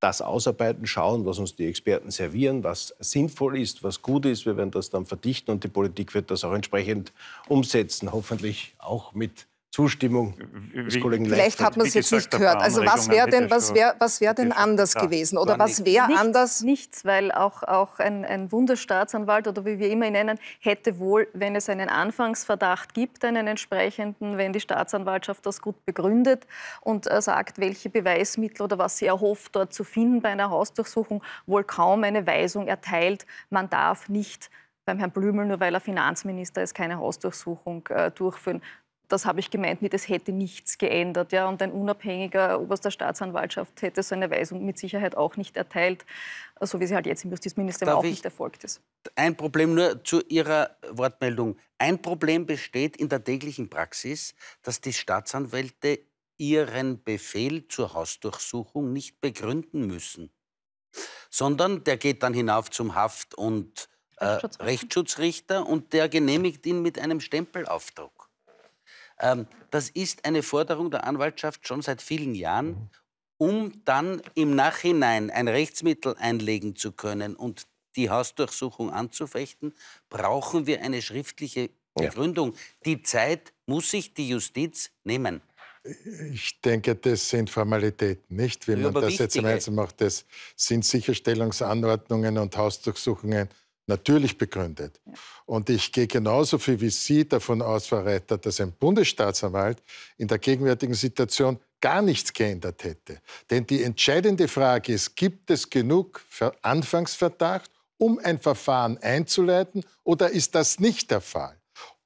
das ausarbeiten, schauen, was uns die Experten servieren, was sinnvoll ist, was gut ist. Wir werden das dann verdichten und die Politik wird das auch entsprechend umsetzen, hoffentlich auch mit Zustimmung des wie, Kollegen Vielleicht hat man es jetzt nicht gehört. Also was wäre denn, was wär, was wär denn anders ja, gewesen oder was wäre anders? Nichts, weil auch, auch ein, ein Bundesstaatsanwalt oder wie wir immer ihn nennen, hätte wohl, wenn es einen Anfangsverdacht gibt, einen entsprechenden, wenn die Staatsanwaltschaft das gut begründet und äh, sagt, welche Beweismittel oder was sie erhofft, dort zu finden bei einer Hausdurchsuchung, wohl kaum eine Weisung erteilt, man darf nicht beim Herrn Blümel, nur weil er Finanzminister ist, keine Hausdurchsuchung äh, durchführen das habe ich gemeint mit, es hätte nichts geändert. Ja? Und ein unabhängiger oberster Staatsanwaltschaft hätte so eine Weisung mit Sicherheit auch nicht erteilt, so wie sie halt jetzt im Justizministerium auch nicht erfolgt ist. Ein Problem nur zu Ihrer Wortmeldung. Ein Problem besteht in der täglichen Praxis, dass die Staatsanwälte ihren Befehl zur Hausdurchsuchung nicht begründen müssen, sondern der geht dann hinauf zum Haft- und äh, Rechtsschutzrichter und der genehmigt ihn mit einem Stempelaufdruck. Ähm, das ist eine Forderung der Anwaltschaft schon seit vielen Jahren, um dann im Nachhinein ein Rechtsmittel einlegen zu können und die Hausdurchsuchung anzufechten, brauchen wir eine schriftliche Begründung. Ja. Die Zeit muss sich die Justiz nehmen. Ich denke, das sind Formalitäten, nicht? Wie man das wichtige. jetzt gemeinsam macht, das sind Sicherstellungsanordnungen und Hausdurchsuchungen natürlich begründet. Ja. Und ich gehe genauso viel wie Sie davon aus, Frau Reiter, dass ein Bundesstaatsanwalt in der gegenwärtigen Situation gar nichts geändert hätte. Denn die entscheidende Frage ist, gibt es genug Anfangsverdacht, um ein Verfahren einzuleiten oder ist das nicht der Fall?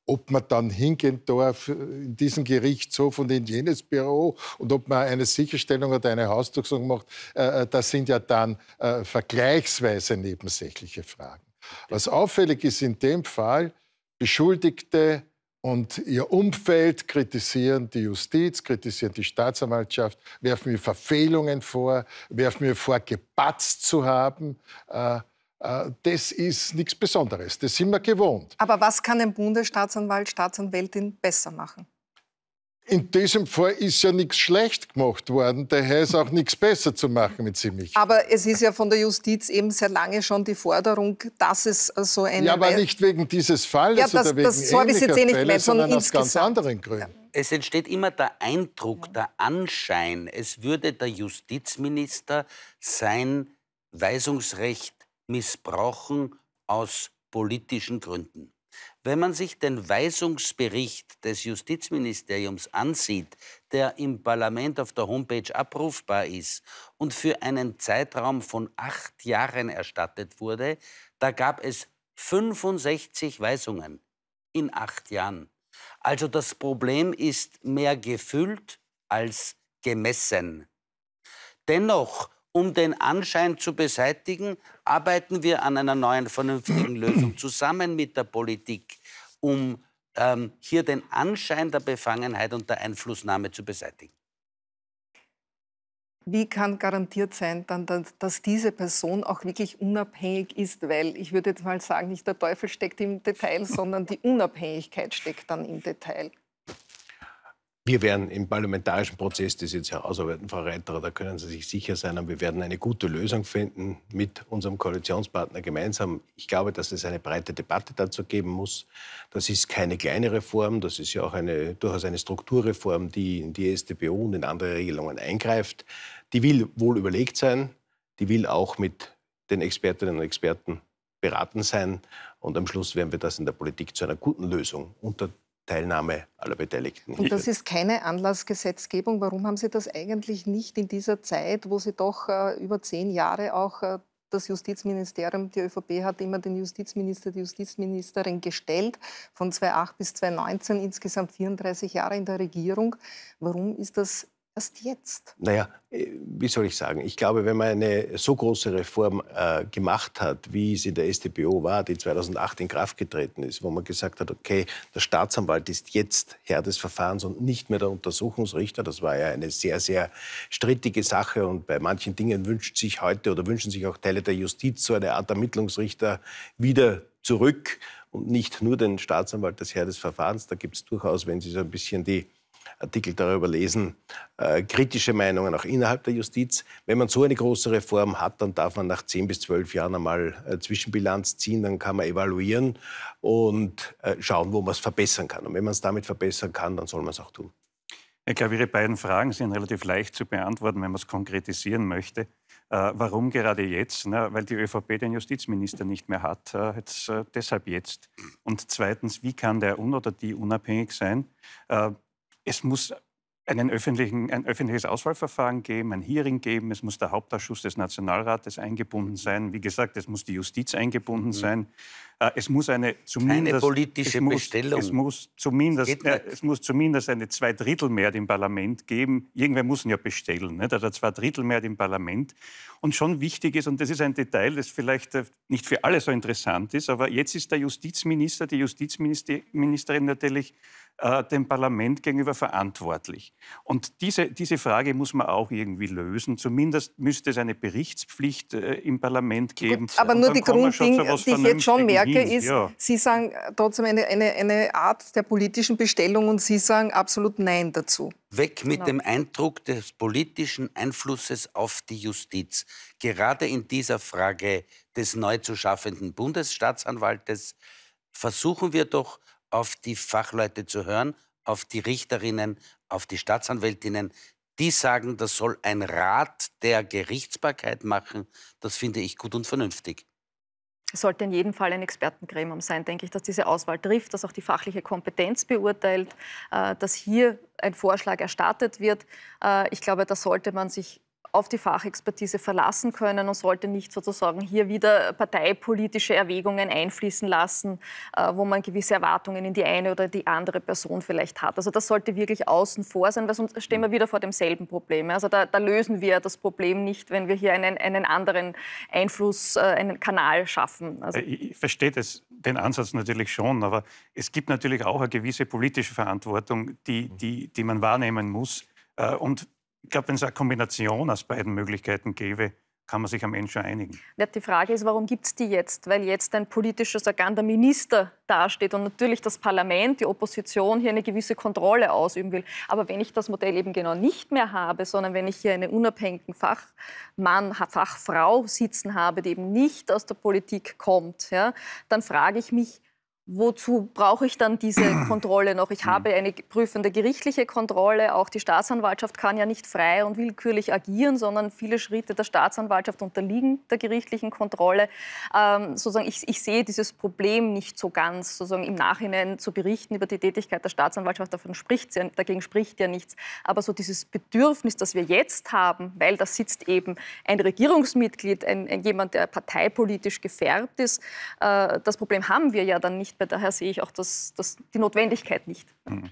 ob man dann hingehen darf äh, in diesen Gerichtshof und in jenes Büro und ob man eine Sicherstellung oder eine Hausdurchsuchung macht, äh, äh, das sind ja dann vergleichsweise nebensächliche Fragen. Was auffällig ist in dem Fall, Beschuldigte und ihr Umfeld kritisieren die Justiz, kritisieren die Staatsanwaltschaft, werfen mir Verfehlungen vor, werfen mir vor, gepatzt zu haben. Äh, äh, das ist nichts Besonderes, das sind wir gewohnt. Aber was kann ein Bundesstaatsanwalt, Staatsanwältin besser machen? in diesem Fall ist ja nichts schlecht gemacht worden, daher ist auch nichts besser zu machen mit ziemlich. Aber es ist ja von der Justiz eben sehr lange schon die Forderung, dass es so eine... Ja, aber nicht wegen dieses Falles ja, das, oder wegen das, so ähnlicher jetzt eh nicht Fälle, von sondern aus ganz anderen Gründen. Es entsteht immer der Eindruck, der Anschein, es würde der Justizminister sein Weisungsrecht missbrauchen aus politischen Gründen. Wenn man sich den Weisungsbericht des Justizministeriums ansieht, der im Parlament auf der Homepage abrufbar ist und für einen Zeitraum von acht Jahren erstattet wurde, da gab es 65 Weisungen in acht Jahren. Also das Problem ist mehr gefüllt als gemessen. Dennoch um den Anschein zu beseitigen, arbeiten wir an einer neuen vernünftigen Lösung zusammen mit der Politik, um ähm, hier den Anschein der Befangenheit und der Einflussnahme zu beseitigen. Wie kann garantiert sein, dann, dass diese Person auch wirklich unabhängig ist? Weil ich würde jetzt mal sagen, nicht der Teufel steckt im Detail, sondern die Unabhängigkeit steckt dann im Detail. Wir werden im parlamentarischen Prozess das jetzt herausarbeiten, Frau Reiterer, da können Sie sich sicher sein, und wir werden eine gute Lösung finden mit unserem Koalitionspartner gemeinsam. Ich glaube, dass es eine breite Debatte dazu geben muss. Das ist keine kleine Reform, das ist ja auch eine, durchaus eine Strukturreform, die in die StPO und in andere Regelungen eingreift. Die will wohl überlegt sein, die will auch mit den Expertinnen und Experten beraten sein. Und am Schluss werden wir das in der Politik zu einer guten Lösung unter Teilnahme aller Beteiligten. Und das ist keine Anlassgesetzgebung. Warum haben Sie das eigentlich nicht in dieser Zeit, wo Sie doch äh, über zehn Jahre auch äh, das Justizministerium, die ÖVP hat immer den Justizminister, die Justizministerin gestellt, von 2008 bis 2019 insgesamt 34 Jahre in der Regierung. Warum ist das erst jetzt? Naja, äh, wie soll ich sagen? Ich glaube, wenn man eine so große Reform äh, gemacht hat, wie sie in der StPO war, die 2008 in Kraft getreten ist, wo man gesagt hat, okay, der Staatsanwalt ist jetzt Herr des Verfahrens und nicht mehr der Untersuchungsrichter. Das war ja eine sehr, sehr strittige Sache und bei manchen Dingen wünscht sich heute oder wünschen sich auch Teile der Justiz so eine Art Ermittlungsrichter wieder zurück und nicht nur den Staatsanwalt als Herr des Verfahrens. Da gibt es durchaus, wenn Sie so ein bisschen die Artikel darüber lesen, äh, kritische Meinungen auch innerhalb der Justiz. Wenn man so eine große Reform hat, dann darf man nach zehn bis zwölf Jahren einmal äh, Zwischenbilanz ziehen, dann kann man evaluieren und äh, schauen, wo man es verbessern kann. Und wenn man es damit verbessern kann, dann soll man es auch tun. Ich glaube, Ihre beiden Fragen sind relativ leicht zu beantworten, wenn man es konkretisieren möchte. Äh, warum gerade jetzt? Na, weil die ÖVP den Justizminister nicht mehr hat. Äh, jetzt, äh, deshalb jetzt. Und zweitens, wie kann der Un- oder die unabhängig sein? Äh, es muss einen öffentlichen, ein öffentliches Auswahlverfahren geben, ein Hearing geben, es muss der Hauptausschuss des Nationalrates eingebunden sein, wie gesagt, es muss die Justiz eingebunden mhm. sein, äh, es muss eine zumindest... Keine politische es muss, Bestellung. Es muss, zumindest, äh, es muss zumindest eine Zweidrittelmehrheit im Parlament geben, irgendwer muss ihn ja bestellen, ne? also Zweidrittelmehrheit im Parlament. Und schon wichtig ist, und das ist ein Detail, das vielleicht äh, nicht für alle so interessant ist, aber jetzt ist der Justizminister, die Justizministerin natürlich äh, dem Parlament gegenüber verantwortlich? Und diese, diese Frage muss man auch irgendwie lösen. Zumindest müsste es eine Berichtspflicht äh, im Parlament geben. Gut, aber nur die Grundding, die ich jetzt schon merke, hin. ist, ja. Sie sagen äh, trotzdem eine, eine, eine Art der politischen Bestellung und Sie sagen absolut Nein dazu. Weg mit genau. dem Eindruck des politischen Einflusses auf die Justiz. Gerade in dieser Frage des neu zu schaffenden Bundesstaatsanwaltes versuchen wir doch auf die Fachleute zu hören, auf die Richterinnen, auf die Staatsanwältinnen. Die sagen, das soll ein Rat der Gerichtsbarkeit machen. Das finde ich gut und vernünftig. Es sollte in jedem Fall ein Expertengremium sein, denke ich, dass diese Auswahl trifft, dass auch die fachliche Kompetenz beurteilt, äh, dass hier ein Vorschlag erstattet wird. Äh, ich glaube, da sollte man sich auf die Fachexpertise verlassen können und sollte nicht sozusagen hier wieder parteipolitische Erwägungen einfließen lassen, äh, wo man gewisse Erwartungen in die eine oder die andere Person vielleicht hat. Also das sollte wirklich außen vor sein, weil sonst stehen wir mhm. wieder vor demselben Problem. Also da, da lösen wir das Problem nicht, wenn wir hier einen, einen anderen Einfluss, äh, einen Kanal schaffen. Also äh, ich verstehe das, den Ansatz natürlich schon, aber es gibt natürlich auch eine gewisse politische Verantwortung, die, mhm. die, die man wahrnehmen muss. Und ich glaube, wenn es eine Kombination aus beiden Möglichkeiten gäbe, kann man sich am Ende schon einigen. Die Frage ist, warum gibt es die jetzt? Weil jetzt ein politisches Organ der Minister dasteht und natürlich das Parlament, die Opposition hier eine gewisse Kontrolle ausüben will. Aber wenn ich das Modell eben genau nicht mehr habe, sondern wenn ich hier einen unabhängigen Fachmann, Fachfrau sitzen habe, die eben nicht aus der Politik kommt, ja, dann frage ich mich, wozu brauche ich dann diese Kontrolle noch? Ich habe mhm. eine prüfende gerichtliche Kontrolle. Auch die Staatsanwaltschaft kann ja nicht frei und willkürlich agieren, sondern viele Schritte der Staatsanwaltschaft unterliegen der gerichtlichen Kontrolle. Ähm, sozusagen ich, ich, sehe dieses Problem nicht so ganz. Sozusagen im Nachhinein zu berichten über die Tätigkeit der Staatsanwaltschaft, davon spricht ja, dagegen spricht ja nichts. Aber so dieses Bedürfnis, das wir jetzt haben, weil da sitzt eben ein Regierungsmitglied, ein, ein jemand, der parteipolitisch gefärbt ist, äh, das Problem haben wir ja dann nicht nicht. Bei daher sehe ich auch das, das die Notwendigkeit nicht. Mhm.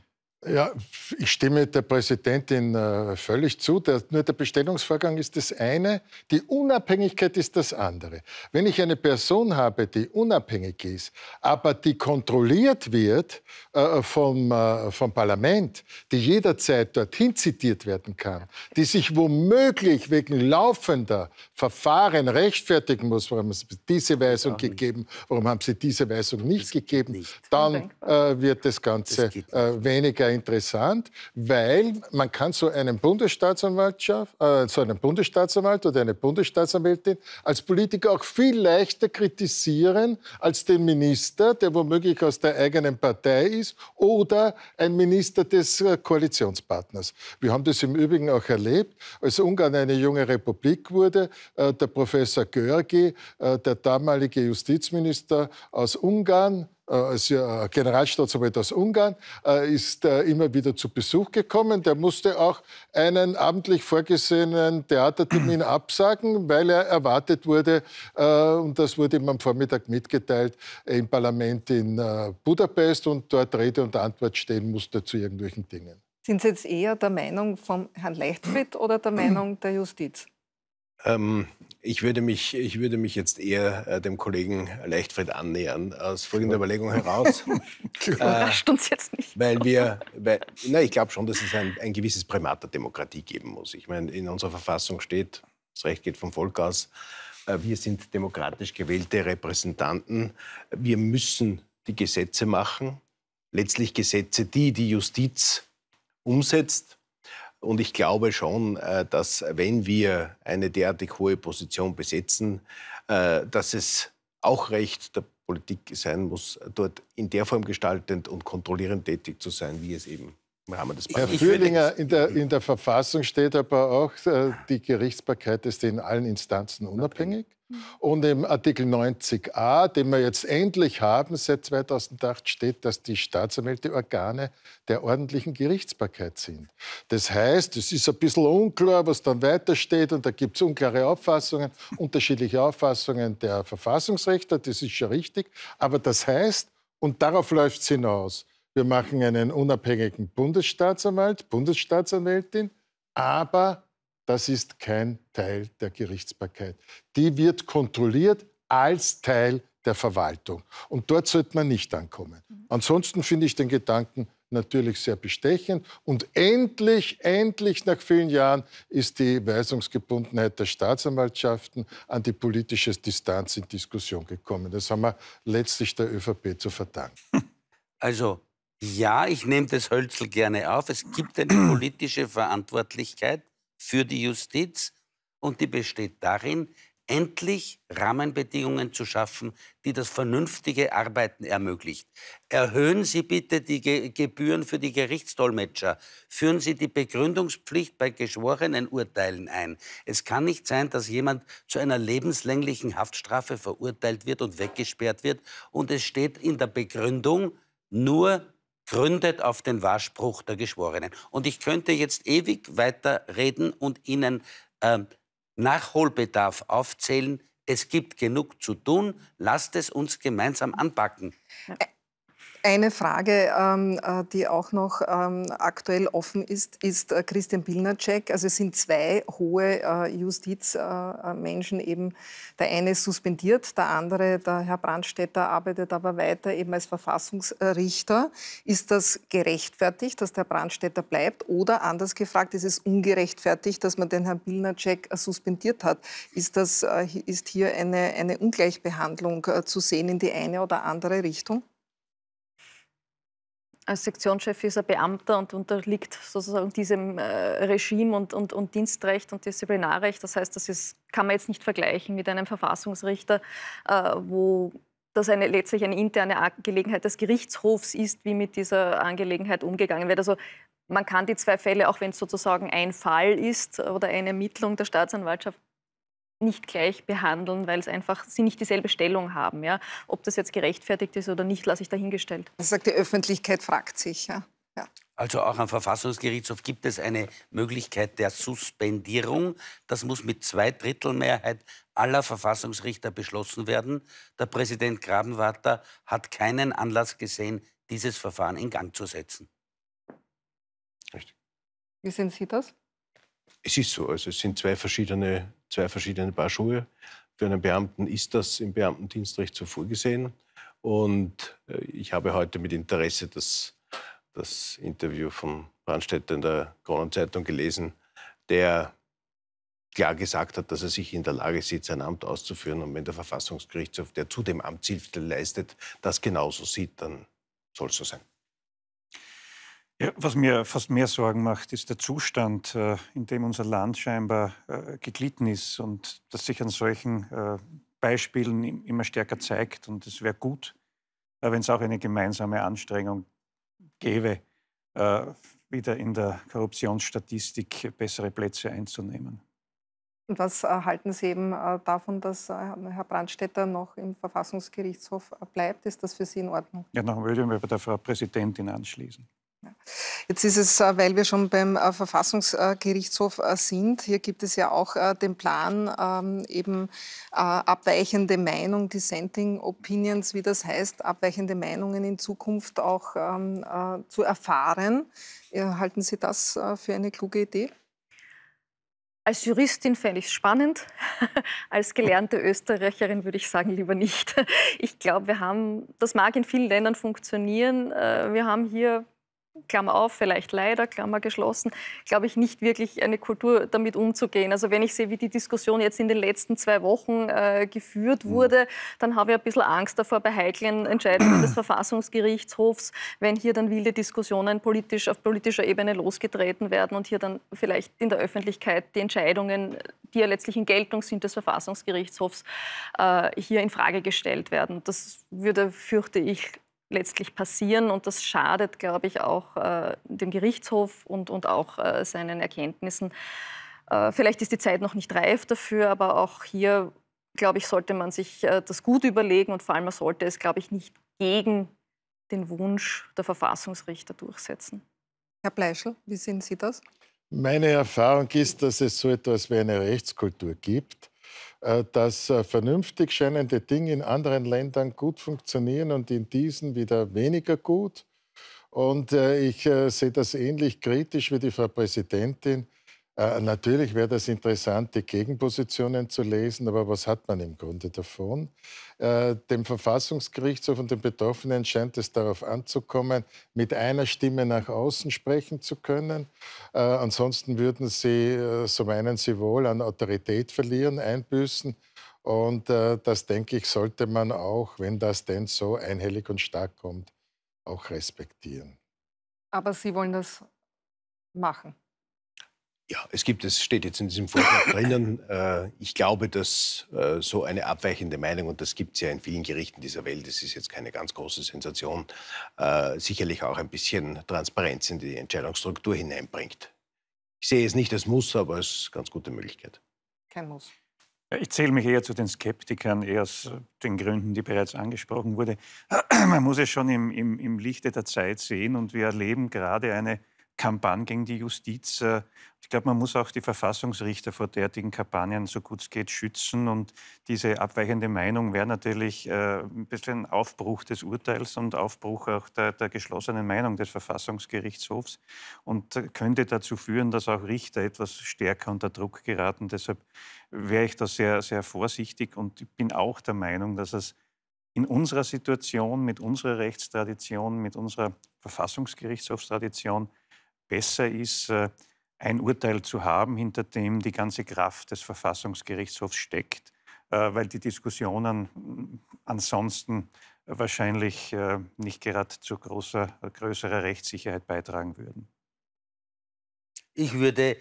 Ja, ich stimme der Präsidentin äh, völlig zu. Der, nur der Bestellungsvorgang ist das eine, die Unabhängigkeit ist das andere. Wenn ich eine Person habe, die unabhängig ist, aber die kontrolliert wird äh, vom, äh, vom Parlament, die jederzeit dorthin zitiert werden kann, die sich womöglich wegen laufender Verfahren rechtfertigen muss, warum haben Sie diese Weisung gegeben, warum haben Sie diese Weisung nicht gegeben, nicht. dann äh, wird das Ganze das äh, weniger sehr interessant, weil man kann so einen Bundesstaatsanwaltschaft, äh, so einen Bundesstaatsanwalt oder eine Bundesstaatsanwältin als Politiker auch viel leichter kritisieren als den Minister, der womöglich aus der eigenen Partei ist oder ein Minister des äh, Koalitionspartners. Wir haben das im Übrigen auch erlebt, als Ungarn eine junge Republik wurde, äh, der Professor Görgi, äh, der damalige Justizminister aus Ungarn, als äh, äh, Generalstaatsanwalt aus Ungarn, äh, ist immer wieder zu Besuch gekommen. Der musste auch einen abendlich vorgesehenen Theatertermin absagen, weil er erwartet wurde, und das wurde ihm am Vormittag mitgeteilt, im Parlament in Budapest und dort Rede und Antwort stehen musste zu irgendwelchen Dingen. Sind Sie jetzt eher der Meinung von Herrn Leichtfried oder der Meinung der Justiz? Ähm, ich würde mich, ich würde mich jetzt eher äh, dem Kollegen Leichtfried annähern, aus folgender Überlegung heraus. Überrascht äh, uns jetzt nicht. Weil wir, weil, na, ich glaube schon, dass es ein, ein gewisses Primat der Demokratie geben muss. Ich meine, in unserer Verfassung steht, das Recht geht vom Volk aus, äh, wir sind demokratisch gewählte Repräsentanten. Wir müssen die Gesetze machen, letztlich Gesetze, die die Justiz umsetzt und ich glaube schon, äh, dass wenn wir eine derartig hohe Position besetzen, äh, dass es auch Recht der Politik sein muss, dort in der Form gestaltend und kontrollierend tätig zu sein, wie es eben Rahmen des Parlaments. Herr Fühlinger, in der, mhm. in der Verfassung steht aber auch, äh, die Gerichtsbarkeit ist in allen Instanzen unabhängig. Mhm. Und im Artikel 90a, den wir jetzt endlich haben seit 2008, steht, dass die Staatsanwälte Organe der ordentlichen Gerichtsbarkeit sind. Das heißt, es ist ein bisschen unklar, was dann weiter steht und da gibt es unklare Auffassungen, unterschiedliche Auffassungen der Verfassungsrichter, das ist schon richtig. Aber das heißt, und darauf läuft es hinaus, wir machen einen unabhängigen Bundesstaatsanwalt, Bundesstaatsanwältin, aber das ist kein Teil der Gerichtsbarkeit. Die wird kontrolliert als Teil der Verwaltung. Und dort sollte man nicht ankommen. Mhm. Ansonsten finde ich den Gedanken natürlich sehr bestechend. Und endlich, endlich nach vielen Jahren ist die Weisungsgebundenheit der Staatsanwaltschaften an die politische Distanz in Diskussion gekommen. Das haben wir letztlich der ÖVP zu verdanken. Also ja, ich nehme das Hölzel gerne auf. Es gibt eine politische Verantwortlichkeit für die Justiz und die besteht darin, endlich Rahmenbedingungen zu schaffen, die das vernünftige Arbeiten ermöglicht. Erhöhen Sie bitte die Ge Gebühren für die Gerichtsdolmetscher. Führen Sie die Begründungspflicht bei geschworenen Urteilen ein. Es kann nicht sein, dass jemand zu einer lebenslänglichen Haftstrafe verurteilt wird und weggesperrt wird und es steht in der Begründung nur gründet auf den Wahrspruch der Geschworenen. Und ich könnte jetzt ewig weiterreden und Ihnen ähm, Nachholbedarf aufzählen. Es gibt genug zu tun. Lasst es uns gemeinsam anpacken. Ja. Eine Frage, ähm, äh, die auch noch ähm, aktuell offen ist, ist äh, Christian Pilnacek. Also es sind zwei hohe äh, Justizmenschen äh, äh, eben. Der eine ist suspendiert, der andere, der Herr Brandstätter, arbeitet aber weiter eben als Verfassungsrichter. Ist das gerechtfertigt, dass der Brandstätter bleibt? Oder anders gefragt, ist es ungerechtfertigt, dass man den Herrn Pilnacek suspendiert hat? Ist, das, ist hier eine, eine Ungleichbehandlung zu sehen in die eine oder andere Richtung? Als Sektionschef ist er Beamter und unterliegt sozusagen diesem äh, Regime und, und, und Dienstrecht und Disziplinarrecht. Das heißt, das ist, kann man jetzt nicht vergleichen mit einem Verfassungsrichter, äh, wo das eine, letztlich eine interne Angelegenheit des Gerichtshofs ist, wie mit dieser Angelegenheit umgegangen wird. Also man kann die zwei Fälle, auch wenn es sozusagen ein Fall ist oder eine Ermittlung der Staatsanwaltschaft, nicht gleich behandeln, weil es einfach sie nicht dieselbe Stellung haben. Ja? Ob das jetzt gerechtfertigt ist oder nicht, lasse ich dahingestellt. Das sagt die Öffentlichkeit, fragt sich. Ja? ja. Also auch am Verfassungsgerichtshof gibt es eine Möglichkeit der Suspendierung. Das muss mit Zweidrittelmehrheit aller Verfassungsrichter beschlossen werden. Der Präsident Grabenwarter hat keinen Anlass gesehen, dieses Verfahren in Gang zu setzen. Richtig. Wie sehen Sie das? Es ist so, also es sind zwei verschiedene, zwei verschiedene Paar Schuhe. Für einen Beamten ist das im Beamtendienstrecht so vorgesehen. Und äh, ich habe heute mit Interesse das, das Interview von Brandstätter in der Kronenzeitung gelesen, der klar gesagt hat, dass er sich in der Lage sieht, sein Amt auszuführen. Und wenn der Verfassungsgerichtshof, der zu dem Amtshilfe leistet, das genauso sieht, dann soll es so sein. Ja, was mir fast mehr Sorgen macht, ist der Zustand, äh, in dem unser Land scheinbar äh, geglitten ist und das sich an solchen äh, Beispielen immer stärker zeigt. Und es wäre gut, wenn es auch eine gemeinsame Anstrengung gäbe, wieder in der Korruptionsstatistik bessere Plätze einzunehmen. Und was halten Sie eben davon, dass Herr Brandstätter noch im Verfassungsgerichtshof bleibt? Ist das für Sie in Ordnung? Ja, noch würde ich mich bei der Frau Präsidentin anschließen. Jetzt ist es, äh, weil wir schon beim äh, Verfassungsgerichtshof äh, sind, hier gibt es ja auch den Plan, ähm, eben abweichende Meinung, Dissenting Opinions, wie das heißt, abweichende Meinungen in Zukunft auch ähm, zu erfahren. Halten Sie das für eine kluge Idee? Als Juristin fände ich es spannend. Als gelernte Österreicherin würde ich sagen, lieber nicht. Ich glaube, wir haben, das mag in vielen Ländern funktionieren. Wir haben hier Klammer auf, vielleicht leider, Klammer geschlossen, glaube ich, nicht wirklich eine Kultur damit umzugehen. Also wenn ich sehe, wie die Diskussion jetzt in den letzten zwei Wochen äh, geführt mhm. wurde, dann habe ich ein bisschen Angst davor bei heiklen Entscheidungen des Verfassungsgerichtshofs, wenn hier dann wilde Diskussionen politisch, auf politischer Ebene losgetreten werden und hier dann vielleicht in der Öffentlichkeit die Entscheidungen, die ja letztlich in Geltung sind, des Verfassungsgerichtshofs äh, hier in Frage gestellt werden. Das würde, fürchte ich, letztlich passieren. Und das schadet, glaube ich, auch äh, dem Gerichtshof und, und auch äh, seinen Erkenntnissen. Äh, vielleicht ist die Zeit noch nicht reif dafür, aber auch hier, glaube ich, sollte man sich äh, das gut überlegen und vor allem man sollte es, glaube ich, nicht gegen den Wunsch der Verfassungsrichter durchsetzen. Herr Bleischl, wie sehen Sie das? Meine Erfahrung ist, dass es so etwas wie eine Rechtskultur gibt äh, dass äh, vernünftig scheinende Dinge in anderen Ländern gut funktionieren und in diesen wieder weniger gut. Und äh, ich sehe das ähnlich kritisch wie die Frau Präsidentin. Äh, natürlich wäre das interessant, die Gegenpositionen zu lesen, aber was hat man im Grunde davon? Äh, dem Verfassungsgerichtshof und den Betroffenen scheint es darauf anzukommen, mit einer Stimme nach außen sprechen zu können. Äh, ansonsten würden sie, äh, so meinen sie wohl, an Autorität verlieren, einbüßen. Und äh, das, denke ich, sollte man auch, wenn das denn so einhellig und stark kommt, auch respektieren. Aber Sie wollen das machen? Ja, es gibt, es steht jetzt in diesem Vortrag drinnen. Äh, ich glaube, dass äh, so eine abweichende Meinung, und das gibt es ja in vielen Gerichten dieser Welt, das ist jetzt keine ganz große Sensation, äh, sicherlich auch ein bisschen Transparenz in die Entscheidungsstruktur hineinbringt. Ich sehe es nicht als Muss, aber als ganz gute Möglichkeit. Kein Muss. Ich zähle mich eher zu den Skeptikern, eher aus den Gründen, die bereits angesprochen wurden. Man muss es schon im, im, im Lichte der Zeit sehen und wir erleben gerade eine Kampagne gegen die Justiz. Äh, ich glaube, man muss auch die Verfassungsrichter vor derartigen Kampagnen so gut es geht schützen. Und diese abweichende Meinung wäre natürlich äh, ein bisschen Aufbruch des Urteils und Aufbruch auch der, der geschlossenen Meinung des Verfassungsgerichtshofs und könnte dazu führen, dass auch Richter etwas stärker unter Druck geraten. Deshalb wäre ich da sehr, sehr vorsichtig und bin auch der Meinung, dass es in unserer Situation, mit unserer Rechtstradition, mit unserer Verfassungsgerichtshofstradition besser ist, äh, ein Urteil zu haben, hinter dem die ganze Kraft des Verfassungsgerichtshofs steckt, äh, weil die Diskussionen äh, ansonsten wahrscheinlich nicht gerade zu großer, größerer Rechtssicherheit beitragen würden. Ich würde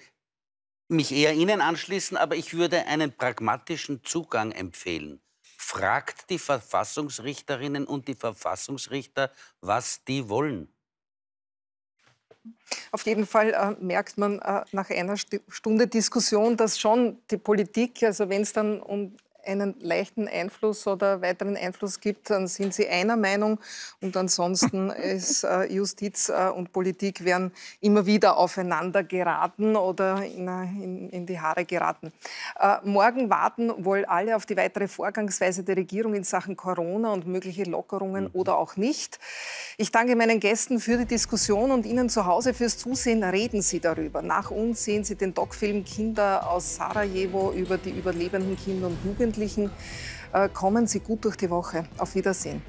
mich eher Ihnen anschließen, aber ich würde einen pragmatischen Zugang empfehlen. Fragt die Verfassungsrichterinnen und die Verfassungsrichter, was die wollen. Auf jeden Fall äh, merkt man äh, nach einer Stunde Diskussion, dass schon die Politik, also wenn es dann um einen leichten Einfluss oder weiteren Einfluss gibt, dann sind sie einer Meinung und ansonsten ist äh, Justiz äh, und Politik werden immer wieder aufeinander geraten oder in, äh, in, in die Haare geraten. Äh, morgen warten wohl alle auf die weitere Vorgangsweise der Regierung in Sachen Corona und mögliche Lockerungen mhm. oder auch nicht. Ich danke meinen Gästen für die Diskussion und Ihnen zu Hause fürs Zusehen. Reden Sie darüber. Nach uns sehen Sie den Doc-Film Kinder aus Sarajevo über die überlebenden Kinder und Jugendlichen Jugendlichen. Äh, kommen Sie gut durch die Woche. Auf Wiedersehen.